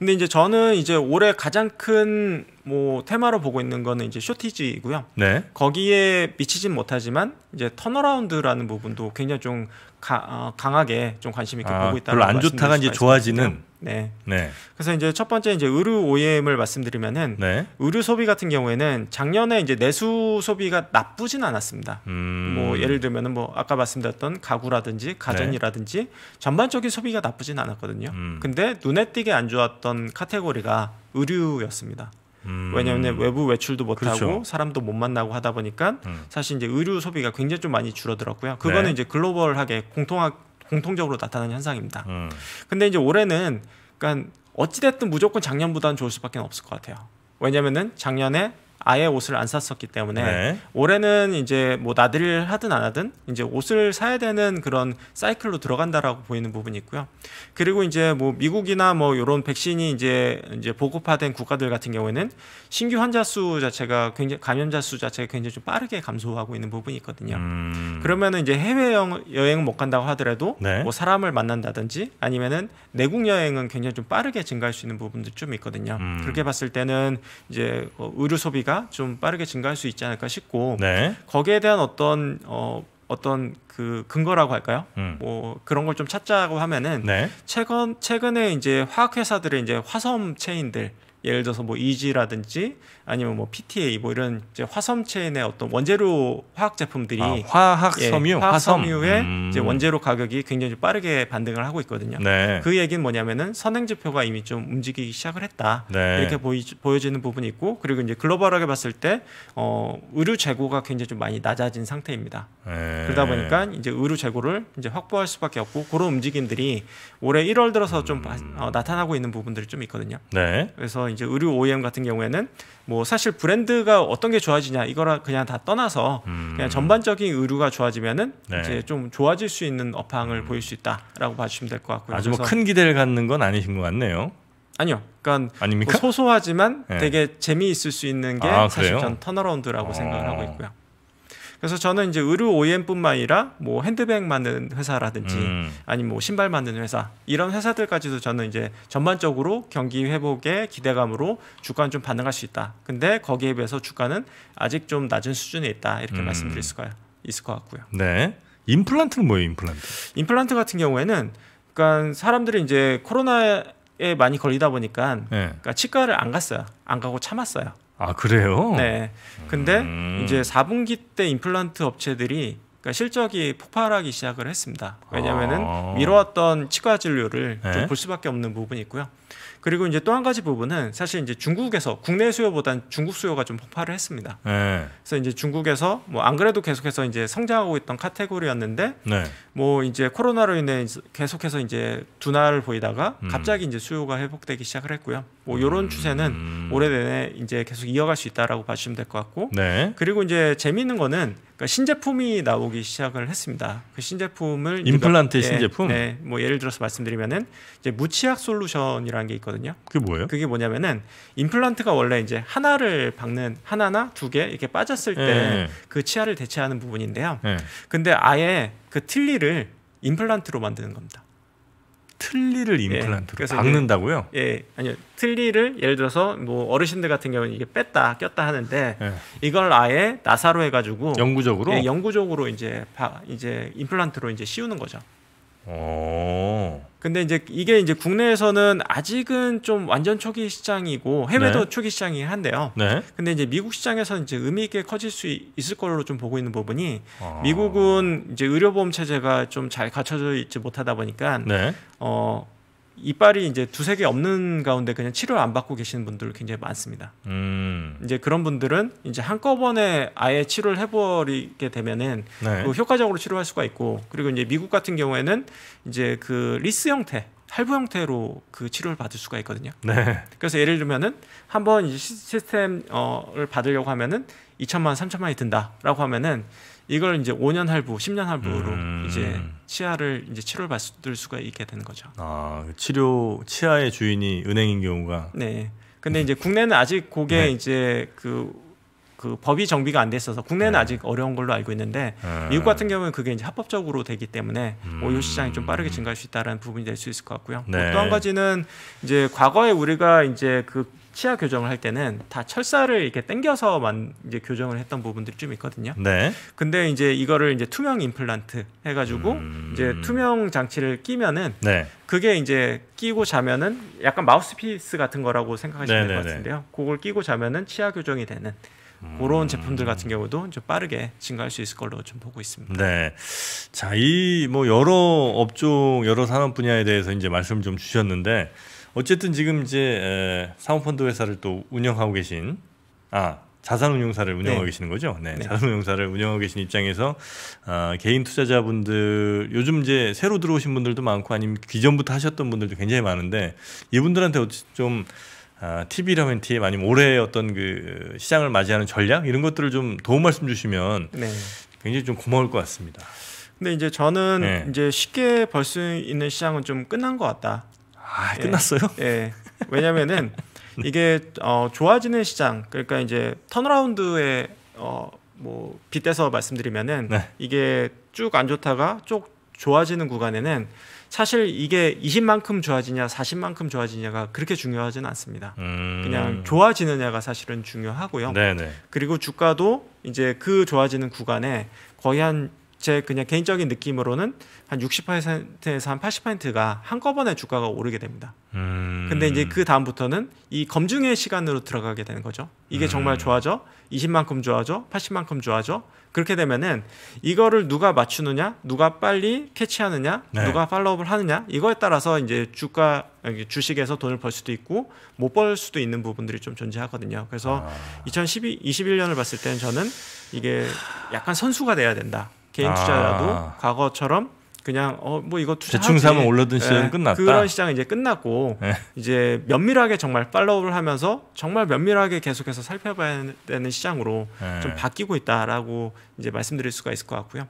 [SPEAKER 2] 근데 이제 저는 이제 올해 가장 큰 뭐 테마로 보고 있는 거는 이제 쇼티지이고요. 네. 거기에 미치진 못하지만 이제 턴어라운드라는 부분도 굉장히 좀 가, 어, 강하게 좀 관심 있게 아, 보고 있다. 별로 안 좋다가 이제 좋아지는. 네. 네. 그래서 이제 첫 번째 이제 의류 OEM을 말씀드리면은 네. 의류 소비 같은 경우에는 작년에 이제 내수 소비가 나쁘진 않았습니다. 음. 뭐 예를 들면은 뭐 아까 말씀드렸던 가구라든지 가전이라든지 네. 전반적인 소비가 나쁘진 않았거든요. 음. 근데 눈에 띄게 안 좋았던 카테고리가 의류였습니다. 음. 왜냐하면 외부 외출도 못하고 그렇죠. 사람도 못 만나고 하다 보니까 음. 사실 이제 의류 소비가 굉장히 좀 많이 줄어들었고요. 그거는 네. 이제 글로벌하게 공통학 공통적으로 나타나는 현상입니다. 음. 근데 이제 올해는 그러니까 어찌됐든 무조건 작년보다는 좋을 수밖에 없을 것 같아요. 왜냐면은 작년에 아예 옷을 안 샀었기 때문에 네. 올해는 이제 뭐 나들이를 하든 안 하든 이제 옷을 사야 되는 그런 사이클로 들어간다라고 보이는 부분이 있고요. 그리고 이제 뭐 미국이나 뭐 이런 백신이 이제 이제 보급화된 국가들 같은 경우에는 신규 환자 수 자체가 굉장히 감염자 수 자체가 굉장히 좀 빠르게 감소하고 있는 부분이 있거든요. 음... 그러면은 이제 해외 여행 못 간다고 하더라도 네. 뭐 사람을 만난다든지 아니면은 내국 여행은 굉장히 좀 빠르게 증가할 수 있는 부분도 좀 있거든요. 음... 그렇게 봤을 때는 이제 어, 의료 소비가 가치가 좀 빠르게 증가할 수 있지 않을까 싶고 네. 거기에 대한 어떤 어, 어떤 그 근거라고 할까요? 음. 뭐 그런 걸 좀 찾자고 하면은 네. 최근 최근에 이제 화학 회사들의 이제 화성 체인들 예를 들어서 뭐 이지라든지 아니면 뭐 PTA 뭐 이런 이제 화섬 체인의 어떤 원재료 화학 제품들이 아, 화학 예, 섬유, 예, 화 섬유의 음. 이제 원재료 가격이 굉장히 빠르게 반등을 하고 있거든요. 네. 그 얘기는 뭐냐면은 선행 지표가 이미 좀 움직이기 시작을 했다 네. 이렇게 보이, 보여지는 부분이 있고 그리고 이제 글로벌하게 봤을 때 어, 의류 재고가 굉장히 좀 많이 낮아진 상태입니다.
[SPEAKER 3] 네. 그러다 보니까
[SPEAKER 2] 이제 의류 재고를 이제 확보할 수밖에 없고 그런 움직임들이 올해 1월 들어서 좀 음. 어, 나타나고 있는 부분들이 좀 있거든요. 네. 그래서 이제 의류 OEM 같은 경우에는 뭐 사실 브랜드가 어떤 게 좋아지냐 이거랑 그냥 다 떠나서 음. 그냥 전반적인 의류가 좋아지면은 네. 이제 좀 좋아질 수 있는 업황을 음. 보일 수 있다라고 봐주시면 될 것 같고요. 아주 뭐 큰
[SPEAKER 1] 기대를 갖는 건 아니신 것 같네요. 아니요.
[SPEAKER 2] 그러니까 뭐 소소하지만 네. 되게 재미있을 수 있는 게 아, 사실 전터널라운드라고 어... 생각을 하고 아. 있고요. 그래서 저는 이제 의류 OEM뿐만 아니라 뭐 핸드백 만드는 회사라든지 음. 아니면 뭐 신발 만드는 회사 이런 회사들까지도 저는 이제 전반적으로 경기 회복에 기대감으로 주가는 좀 반응할 수 있다. 근데 거기에 비해서 주가는 아직 좀 낮은 수준에 있다 이렇게 음. 말씀드릴 수가 있을 것 같고요.
[SPEAKER 1] 네. 임플란트는 뭐예요, 임플란트?
[SPEAKER 2] 임플란트 같은 경우에는 그러니까 사람들이 이제 코로나에 많이 걸리다 보니까 네. 그러니까 치과를 안 갔어요. 안 가고 참았어요.
[SPEAKER 1] 아 그래요? 네.
[SPEAKER 2] 근데 음. 이제 4분기 때 임플란트 업체들이 그러니까 실적이 폭발하기 시작을 했습니다. 왜냐하면은 아. 미뤄왔던 치과 진료를 네. 좀볼 수밖에 없는 부분이 있고요. 그리고 이제 또 한 가지 부분은 사실 이제 중국에서 국내 수요보단 중국 수요가 좀 폭발을 했습니다. 네. 그래서 이제 중국에서 뭐 안 그래도 계속해서 이제 성장하고 있던 카테고리였는데 네. 뭐 이제 코로나로 인해 계속해서 이제 둔화를 보이다가 음. 갑자기 이제 수요가 회복되기 시작을 했고요. 뭐 이런 음. 추세는 올해 내내 이제 계속 이어갈 수 있다라고 봐주시면 될 것 같고 네. 그리고 이제 재미있는 거는 그러니까 신제품이 나오기 시작을 했습니다. 그 신제품을 임플란트 몇, 예, 신제품. 네, 뭐 예를 들어서 말씀드리면은 이제 무치약 솔루션이라는 게 있거든요. 그게 뭐예요? 그게 뭐냐면은 임플란트가 원래 이제 하나를 박는 하나나 두 개 이렇게 빠졌을 때그 예, 예. 치아를 대체하는 부분인데요. 근데 아예 그 틀니를 임플란트로 만드는 겁니다. 틀니를 예, 임플란트로 예, 박는다고요? 예, 아니요. 틀니를 예를 들어서 뭐 어르신들 같은 경우는 이게 뺐다 꼈다 하는데 예. 이걸 아예 나사로 해가지고 영구적으로 예, 영구적으로 이제 바, 이제 임플란트로 이제 씌우는 거죠.
[SPEAKER 3] 어.
[SPEAKER 2] 근데 이제 이게 이제 국내에서는 아직은 좀 완전 초기 시장이고 해외도 네. 초기 시장이 한데요. 네. 근데 이제 미국 시장에서는 이제 의미 있게 커질 수 있을 걸로 좀 보고 있는 부분이 아. 미국은 이제 의료보험 체제가 좀 잘 갖춰져 있지 못하다 보니까 네. 어 이빨이 이제 두세 개 없는 가운데 그냥 치료를 안 받고 계시는 분들 굉장히 많습니다.
[SPEAKER 3] 음.
[SPEAKER 2] 이제 그런 분들은 이제 한꺼번에 아예 치료를 해버리게 되면은 네. 그 효과적으로 치료할 수가 있고 그리고 이제 미국 같은 경우에는 이제 그 리스 형태 할부 형태로 그 치료를 받을 수가 있거든요. 네. 그래서 예를 들면은 한번 시스템을 어, 받으려고 하면은 2천만 3천만이 든다라고 하면은 이걸 이제 5년 할부, 10년 할부로 음. 이제 치아를 이제 치료를 받을 수가 있게 되는 거죠. 아,
[SPEAKER 1] 그 치료 치아의 주인이 은행인
[SPEAKER 3] 경우가
[SPEAKER 2] 네. 근데 음. 이제 국내는 아직 그게 네. 이제 그그 그 법이 정비가 안됐어서 국내는 네. 아직 어려운 걸로 알고 있는데 네. 미국 같은 경우는 그게 이제 합법적으로 되기 때문에 음. 오유 시장이 좀 빠르게 증가할 수 있다는 부분이 될 수 있을 것 같고요. 네. 또한 가지는 이제 과거에 우리가 이제 그 치아 교정을 할 때는 다 철사를 이렇게 당겨서만 이제 교정을 했던 부분들이 좀 있거든요. 네. 근데 이제 이거를 이제 투명 임플란트 해가지고 음... 이제 투명 장치를 끼면은 네. 그게 이제 끼고 자면은 약간 마우스피스 같은 거라고 생각하시면 될 것 같은데요. 그걸 끼고 자면은 치아 교정이 되는 음. 그런 음... 제품들 같은 경우도 좀 빠르게 증가할 수 있을 걸로 좀 보고 있습니다.
[SPEAKER 1] 네. 자, 이 뭐 여러 업종, 여러 산업 분야에 대해서 이제 말씀 좀 주셨는데 어쨌든 지금 이제 사모펀드 회사를 또 운영하고 계신 아 자산운용사를 운영하고 네. 계시는 거죠. 네, 네, 자산운용사를 운영하고 계신 입장에서 어, 개인 투자자분들 요즘 이제 새로 들어오신 분들도 많고 아니면 기존부터 하셨던 분들도 굉장히 많은데 이분들한테 좀 아, 팁이라면 팁 아니면 올해 어떤 그 시장을 맞이하는 전략 이런 것들을 좀 도움 말씀 주시면 네. 굉장히 좀 고마울 것 같습니다.
[SPEAKER 2] 근데 이제 저는 네. 이제 쉽게 벌 수 있는 시장은 좀 끝난 것 같다. 아, 예. 끝났어요? 예. 왜냐면은 이게 어, 좋아지는 시장 그러니까 이제 턴어라운드에 어, 뭐 빗대서 말씀드리면은 네. 이게 쭉 안 좋다가 쭉 좋아지는 구간에는 사실 이게 20만큼 좋아지냐 40만큼 좋아지냐가 그렇게 중요하진 않습니다. 음... 그냥 좋아지느냐가 사실은 중요하고요. 네네. 그리고 주가도 이제 그 좋아지는 구간에 거의 한제 그냥 개인적인 느낌으로는 한 60%에서 한 80%가 한꺼번에 주가가 오르게 됩니다. 음. 근데 이제 그 다음부터는 이 검증의 시간으로 들어가게 되는 거죠. 이게 음. 정말 좋아져? 20만큼 좋아져? 80만큼 좋아져? 그렇게 되면은 이거를 누가 맞추느냐, 누가 빨리 캐치하느냐, 네. 누가 팔로우업을 하느냐 이거에 따라서 이제 주가 주식에서 돈을 벌 수도 있고 못 벌 수도 있는 부분들이 좀 존재하거든요. 그래서 아. 2 0 1 21년을 봤을 때는 저는 이게 약간 선수가 돼야 된다. 개인 투자라도 아. 과거처럼 그냥 어 뭐 이거 투자 대충 사면 올르던 시장 예, 끝났다. 그런 시장은 이제 끝났고 예. 이제 면밀하게 정말 팔로우를 하면서 정말 면밀하게 계속해서 살펴봐야 되는 시장으로 예. 좀 바뀌고 있다라고 이제 말씀드릴 수가 있을 것 같고요.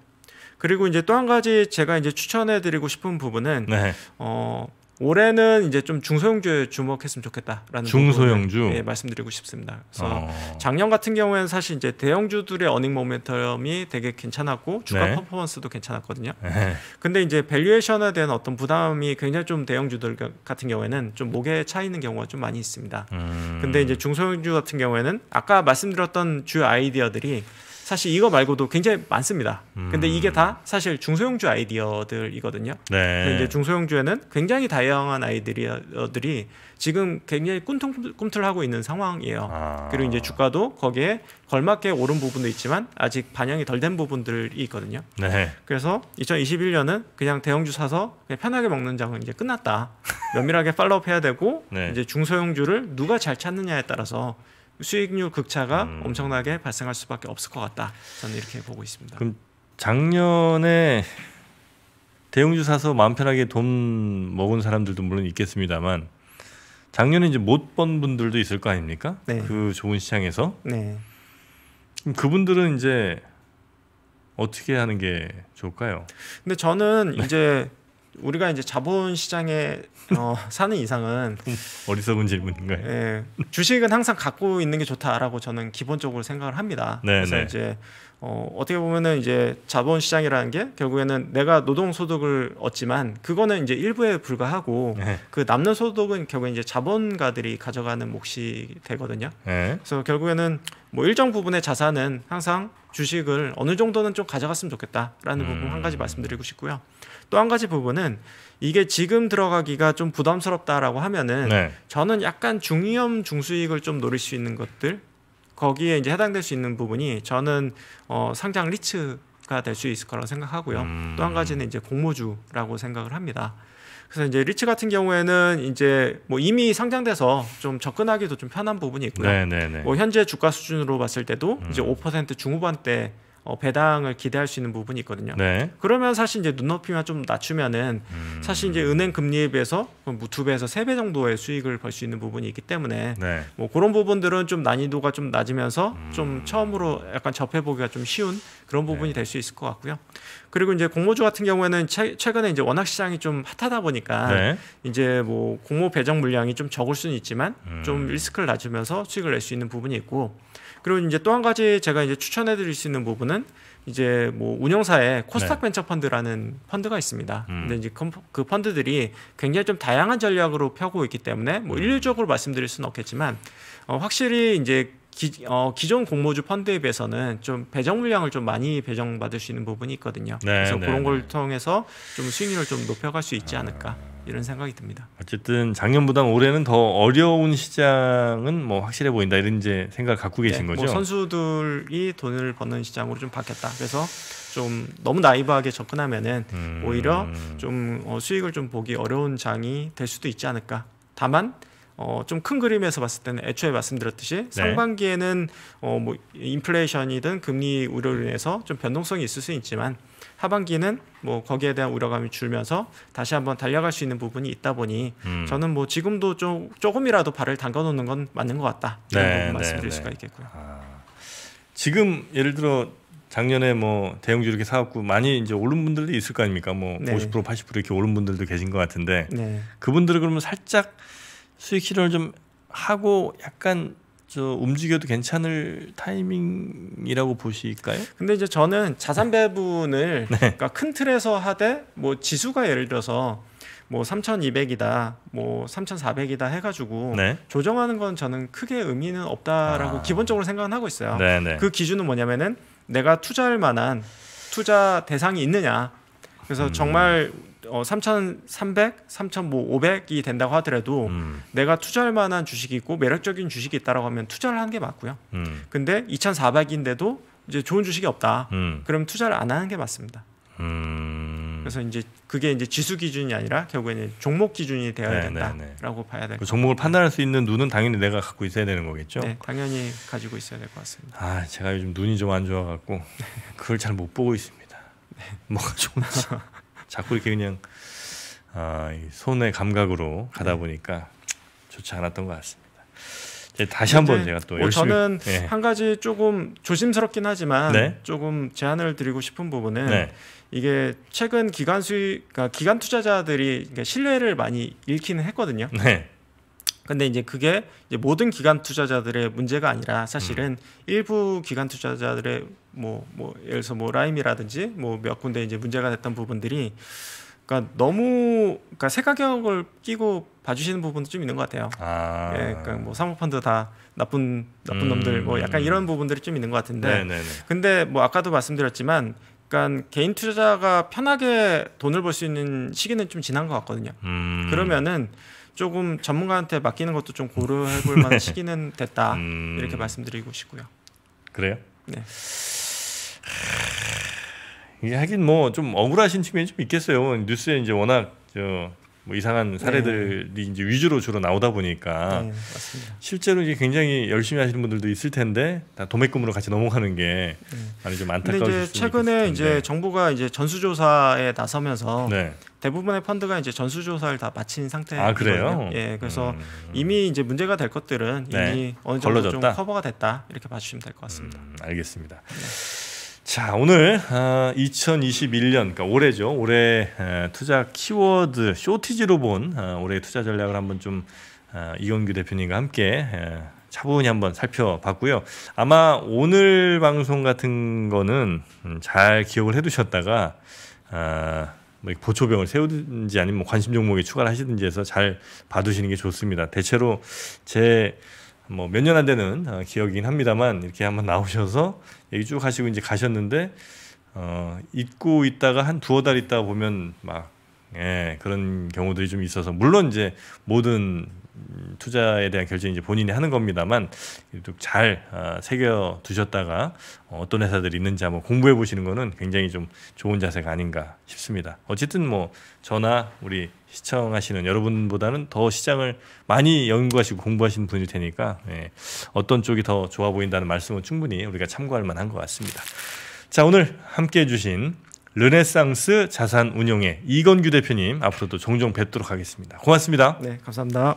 [SPEAKER 2] 그리고 이제 또 한 가지 제가 이제 추천해드리고 싶은 부분은 네. 어 올해는 이제 좀 중소형주에 주목했으면 좋겠다라는 중소형주 예, 말씀드리고 싶습니다. 그래서 어. 작년 같은 경우에는 사실 이제 대형주들의 어닝 모멘텀이 되게 괜찮았고 주가 네. 퍼포먼스도 괜찮았거든요. 네. 근데 이제 밸류에이션에 대한 어떤 부담이 굉장히 좀 대형주들 같은 경우에는 좀 목에 차이는 경우가 좀 많이 있습니다. 음. 근데 이제 중소형주 같은 경우에는 아까 말씀드렸던 주 아이디어들이 사실 이거 말고도 굉장히 많습니다. 음. 근데 이게 다 사실 중소형주 아이디어들이거든요. 네. 이제 중소형주에는 굉장히 다양한 아이디어들이 지금 굉장히 꿈틀꿈틀하고 있는 상황이에요. 아. 그리고 이제 주가도 거기에 걸맞게 오른 부분도 있지만 아직 반영이 덜 된 부분들이 있거든요. 네. 그래서 2021년은 그냥 대형주 사서 그냥 편하게 먹는 장은 이제 끝났다. 면밀하게 팔로우 해야 되고 <laughs> 네. 이제 중소형주를 누가 잘 찾느냐에 따라서 수익률 극차가 음. 엄청나게 발생할 수밖에 없을 것 같다. 저는 이렇게 보고 있습니다.
[SPEAKER 1] 그럼 작년에 대형주 사서 마음 편하게 돈 먹은 사람들도 물론 있겠습니다만 작년에 이제 못번 분들도 있을 거 아닙니까? 네. 그 좋은 시장에서. 네. 그분들은 이제 어떻게 하는 게 좋을까요?
[SPEAKER 2] 근데 저는 네. 이제 우리가 이제 자본 시장에 어, <laughs> 사는 이상은 어리석은 질문인가요? 예, 주식은 항상 갖고 있는 게 좋다라고 저는 기본적으로 생각을 합니다. 네네. 그래서 네. 이제 어, 어떻게 보면은 이제 자본 시장이라는 게 결국에는 내가 노동 소득을 얻지만 그거는 이제 일부에 불과하고 네. 그 남는 소득은 결국 이제 자본가들이 가져가는 몫이 되거든요. 네. 그래서 결국에는 뭐 일정 부분의 자산은 항상 주식을 어느 정도는 좀 가져갔으면 좋겠다라는 음... 부분 한 가지 말씀드리고 싶고요. 또한 가지 부분은 이게 지금 들어가기가 좀 부담스럽다라고 하면은 네. 저는 약간 중위험 중수익을 좀 노릴 수 있는 것들 거기에 이제 해당될 수 있는 부분이 저는 어, 상장 리츠가 될 수 있을 거라고 생각하고요. 음. 또한 가지는 이제 공모주라고 생각을 합니다. 그래서 이제 리츠 같은 경우에는 이제 뭐 이미 상장돼서 좀 접근하기도 좀 편한 부분이 있고요. 네네네. 네, 네. 뭐 현재 주가 수준으로 봤을 때도 음. 이제 5% 중후반대 어, 배당을 기대할 수 있는 부분이 있거든요. 네. 그러면 사실 이제 눈높이만 좀 낮추면은 음. 사실 이제 은행 금리에 비해서 뭐 두 배에서 세 배 정도의 수익을 벌 수 있는 부분이 있기 때문에 네. 뭐 그런 부분들은 좀 난이도가 좀 낮으면서 음. 좀 처음으로 약간 접해보기가 좀 쉬운 그런 네. 부분이 네. 될수 있을 것 같고요. 그리고 이제 공모주 같은 경우에는 최, 근에 이제 워낙 시장이 좀 핫하다 보니까 네. 이제 뭐 공모 배정 물량이 좀 적을 수는 있지만 음. 좀 리스크를 낮추면서 수익을 낼 수 있는 부분이 있고 그리고 이제 또 한 가지 제가 이제 추천해 드릴 수 있는 부분은 이제 뭐 운영사에 코스닥 네. 벤처 펀드라는 펀드가 있습니다. 음. 근데 이제 그 펀드들이 굉장히 좀 다양한 전략으로 펴고 있기 때문에 뭐 음. 일률적으로 말씀드릴 수는 없겠지만 어 확실히 이제 기, 어, 기존 공모주 펀드에 비해서는 좀 배정 물량을 좀 많이 배정받을 수 있는 부분이 있거든요. 네, 그래서 네, 그런 걸 네. 통해서 좀 수익률을 좀 높여갈 수 있지 않을까. 이런 생각이 듭니다.
[SPEAKER 1] 어쨌든 작년보다 올해는 더 어려운 시장은 뭐 확실해 보인다 이런 이제 생각 갖고 계신 네, 뭐 거죠. 뭐
[SPEAKER 2] 선수들이 돈을 버는 시장으로 좀 바뀌었다. 그래서 좀 너무 나이브하게 접근하면은 음... 오히려 좀 어, 수익을 좀 보기 어려운 장이 될 수도 있지 않을까. 다만 어, 좀 큰 그림에서 봤을 때는 애초에 말씀드렸듯이 네. 상반기에는 어, 뭐 인플레이션이든 금리 우려로 인해서 좀 변동성이 있을 수 있지만 하반기는 뭐 거기에 대한 우려감이 줄면서 다시 한번 달려갈 수 있는 부분이 있다 보니 음. 저는 뭐 지금도 좀 조금이라도 발을 담가 놓는 건 맞는 것 같다 이런 네, 부분 네, 말씀드릴 네, 수가 있겠고요. 아,
[SPEAKER 1] 지금 예를 들어 작년에 뭐 대형주 이렇게 사갖고 많이 이제 오른 분들도 있을 거 아닙니까? 뭐 50% 네. 80% 이렇게 오른 분들도 계신 것 같은데 네. 그분들은 그러면 살짝 수익 실현을 좀
[SPEAKER 2] 하고 약간 저 움직여도 괜찮을 타이밍이라고 보실까요? 근데 이제 저는 자산 배분을 <laughs> 네. 그러니까 큰 틀에서 하되 뭐 지수가 예를 들어서 뭐 3,200이다, 뭐 3,400이다 해가지고 네. 조정하는 건 저는 크게 의미는 없다라고 아. 기본적으로 생각은 하고 있어요. 네네. 네. 그 기준은 뭐냐면은 내가 투자할 만한 투자 대상이 있느냐. 그래서 음. 정말 어, 3,300, 3,500이 된다고 하더라도 음. 내가 투자할 만한 주식이 있고 매력적인 주식이 있다라고 하면 투자를 하는 게 맞고요. 음. 근데 2,400인데도 이제 좋은 주식이 없다. 음. 그럼 투자를 안 하는 게 맞습니다. 음. 그래서 이제 그게 이제 지수 기준이 아니라 결국에는 종목 기준이 되어야 된다라고 네, 네, 네. 봐야 될것 그 종목을
[SPEAKER 1] 판단할 수 있는 눈은 당연히 내가 갖고 있어야 되는 거겠죠. 네,
[SPEAKER 2] 당연히 가지고 있어야 될 것 같습니다. 아,
[SPEAKER 1] 제가 요즘 눈이 좀 안 좋아갖고 <laughs> 그걸 잘 못 보고 있습니다. 네. 뭐가 좋은 <laughs> 자꾸 이렇게 그냥 아, 손의 감각으로 가다 네. 보니까 좋지 않았던 것 같습니다. 네, 다시 한번 네. 제가 또 뭐 열심히 저는 네. 한
[SPEAKER 2] 가지 조금 조심스럽긴 하지만 네? 조금 제안을 드리고 싶은 부분은 네. 이게 최근 기관 수익 그러니까 기관 투자자들이 신뢰를 많이 잃기는 했거든요. 근데 이제 그게 이제 모든 기관 투자자들의 문제가 아니라 사실은 음. 일부 기관 투자자들의 뭐, 뭐 예를 들어서 뭐 라임이라든지 뭐 몇 군데 이제 문제가 됐던 부분들이 그러니까 너무 그러니까 새 가격을 끼고 봐주시는 부분도 좀 있는 것 같아요. 아. 예, 그러니까 뭐 사모펀드 다 나쁜 나쁜 음. 놈들 뭐 약간 이런 부분들이 좀 있는 것 같은데. 네네네. 근데 뭐 아까도 말씀드렸지만, 그러니까 개인 투자자가 편하게 돈을 벌 수 있는 시기는 좀 지난 것 같거든요. 음. 그러면은 조금 전문가한테 맡기는 것도 좀 고려해볼 <laughs> 네. 만한 시기는 됐다 음. 이렇게 말씀드리고 싶고요.
[SPEAKER 3] 그래요? 네.
[SPEAKER 1] 이게 하긴 뭐 좀 억울하신 측면이 좀 있겠어요. 뉴스에 이제 워낙 저뭐 이상한 네. 사례들이 네. 이제 위주로 주로 나오다 보니까 네, 실제로 이제 굉장히 열심히 하시는 분들도 있을 텐데 다 도매금으로 같이 넘어가는 게 네. 많이 좀 안타까운. 근데 이 최근에 이제
[SPEAKER 2] 정부가 이제 전수조사에 나서면서 네. 대부분의 펀드가 이제 전수조사를 다 마친 상태예요. 아, 예, 그래서 음. 이미 이제 문제가 될 것들은 네. 이미 네. 어느 정도 걸러졌다? 좀 커버가 됐다 이렇게 봐주시면 될 것 같습니다. 음, 알겠습니다. 네.
[SPEAKER 1] 자, 오늘 2021년, 어, 그러니까 올해죠. 올해 투자 키워드 쇼티지로 본올해 어, 투자 전략을 한번 좀 어, 이용규 대표님과 함께 차분히 한번 살펴봤고요. 아마 오늘 방송 같은 거는 음, 잘 기억을 해두셨다가 뭐 보초병을 세우든지 아니면 뭐 관심 종목에 추가를 하시든지 해서 잘 봐두시는 게 좋습니다. 대체로 제 뭐몇년안 되는 어, 기억이긴 합니다만 이렇게 한번 나오셔서 얘기 쭉 하시고 이제 가셨는데 어, 잊고 있다가 한 두어 달 있다 보면 막 예, 그런 경우들이 좀 있어서 물론 이제 모든 음, 투자에 대한 결정 이제 본인이 하는 겁니다만 잘 아, 새겨 두셨다가 어떤 회사들이 있는지 한번 공부해 보시는 거는 굉장히 좀 좋은 자세가 아닌가 싶습니다. 어쨌든 뭐 저나 우리 시청하시는 여러분보다는 더 시장을 많이 연구하시고 공부하시는 분일 테니까 예, 어떤 쪽이 더 좋아 보인다는 말씀은 충분히 우리가 참고할 만한 것 같습니다. 자 오늘 함께해 주신 르네상스 자산운용의 이건규 대표님 앞으로도 종종 뵙도록 하겠습니다.
[SPEAKER 2] 고맙습니다. 네, 감사합니다.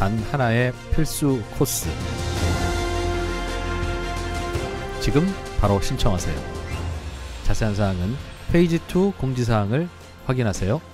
[SPEAKER 1] 단
[SPEAKER 3] 하나의 필수 코스. 지금 바로 신청하세요. 자세한 사항은 페이지 2 공지사항을 확인하세요.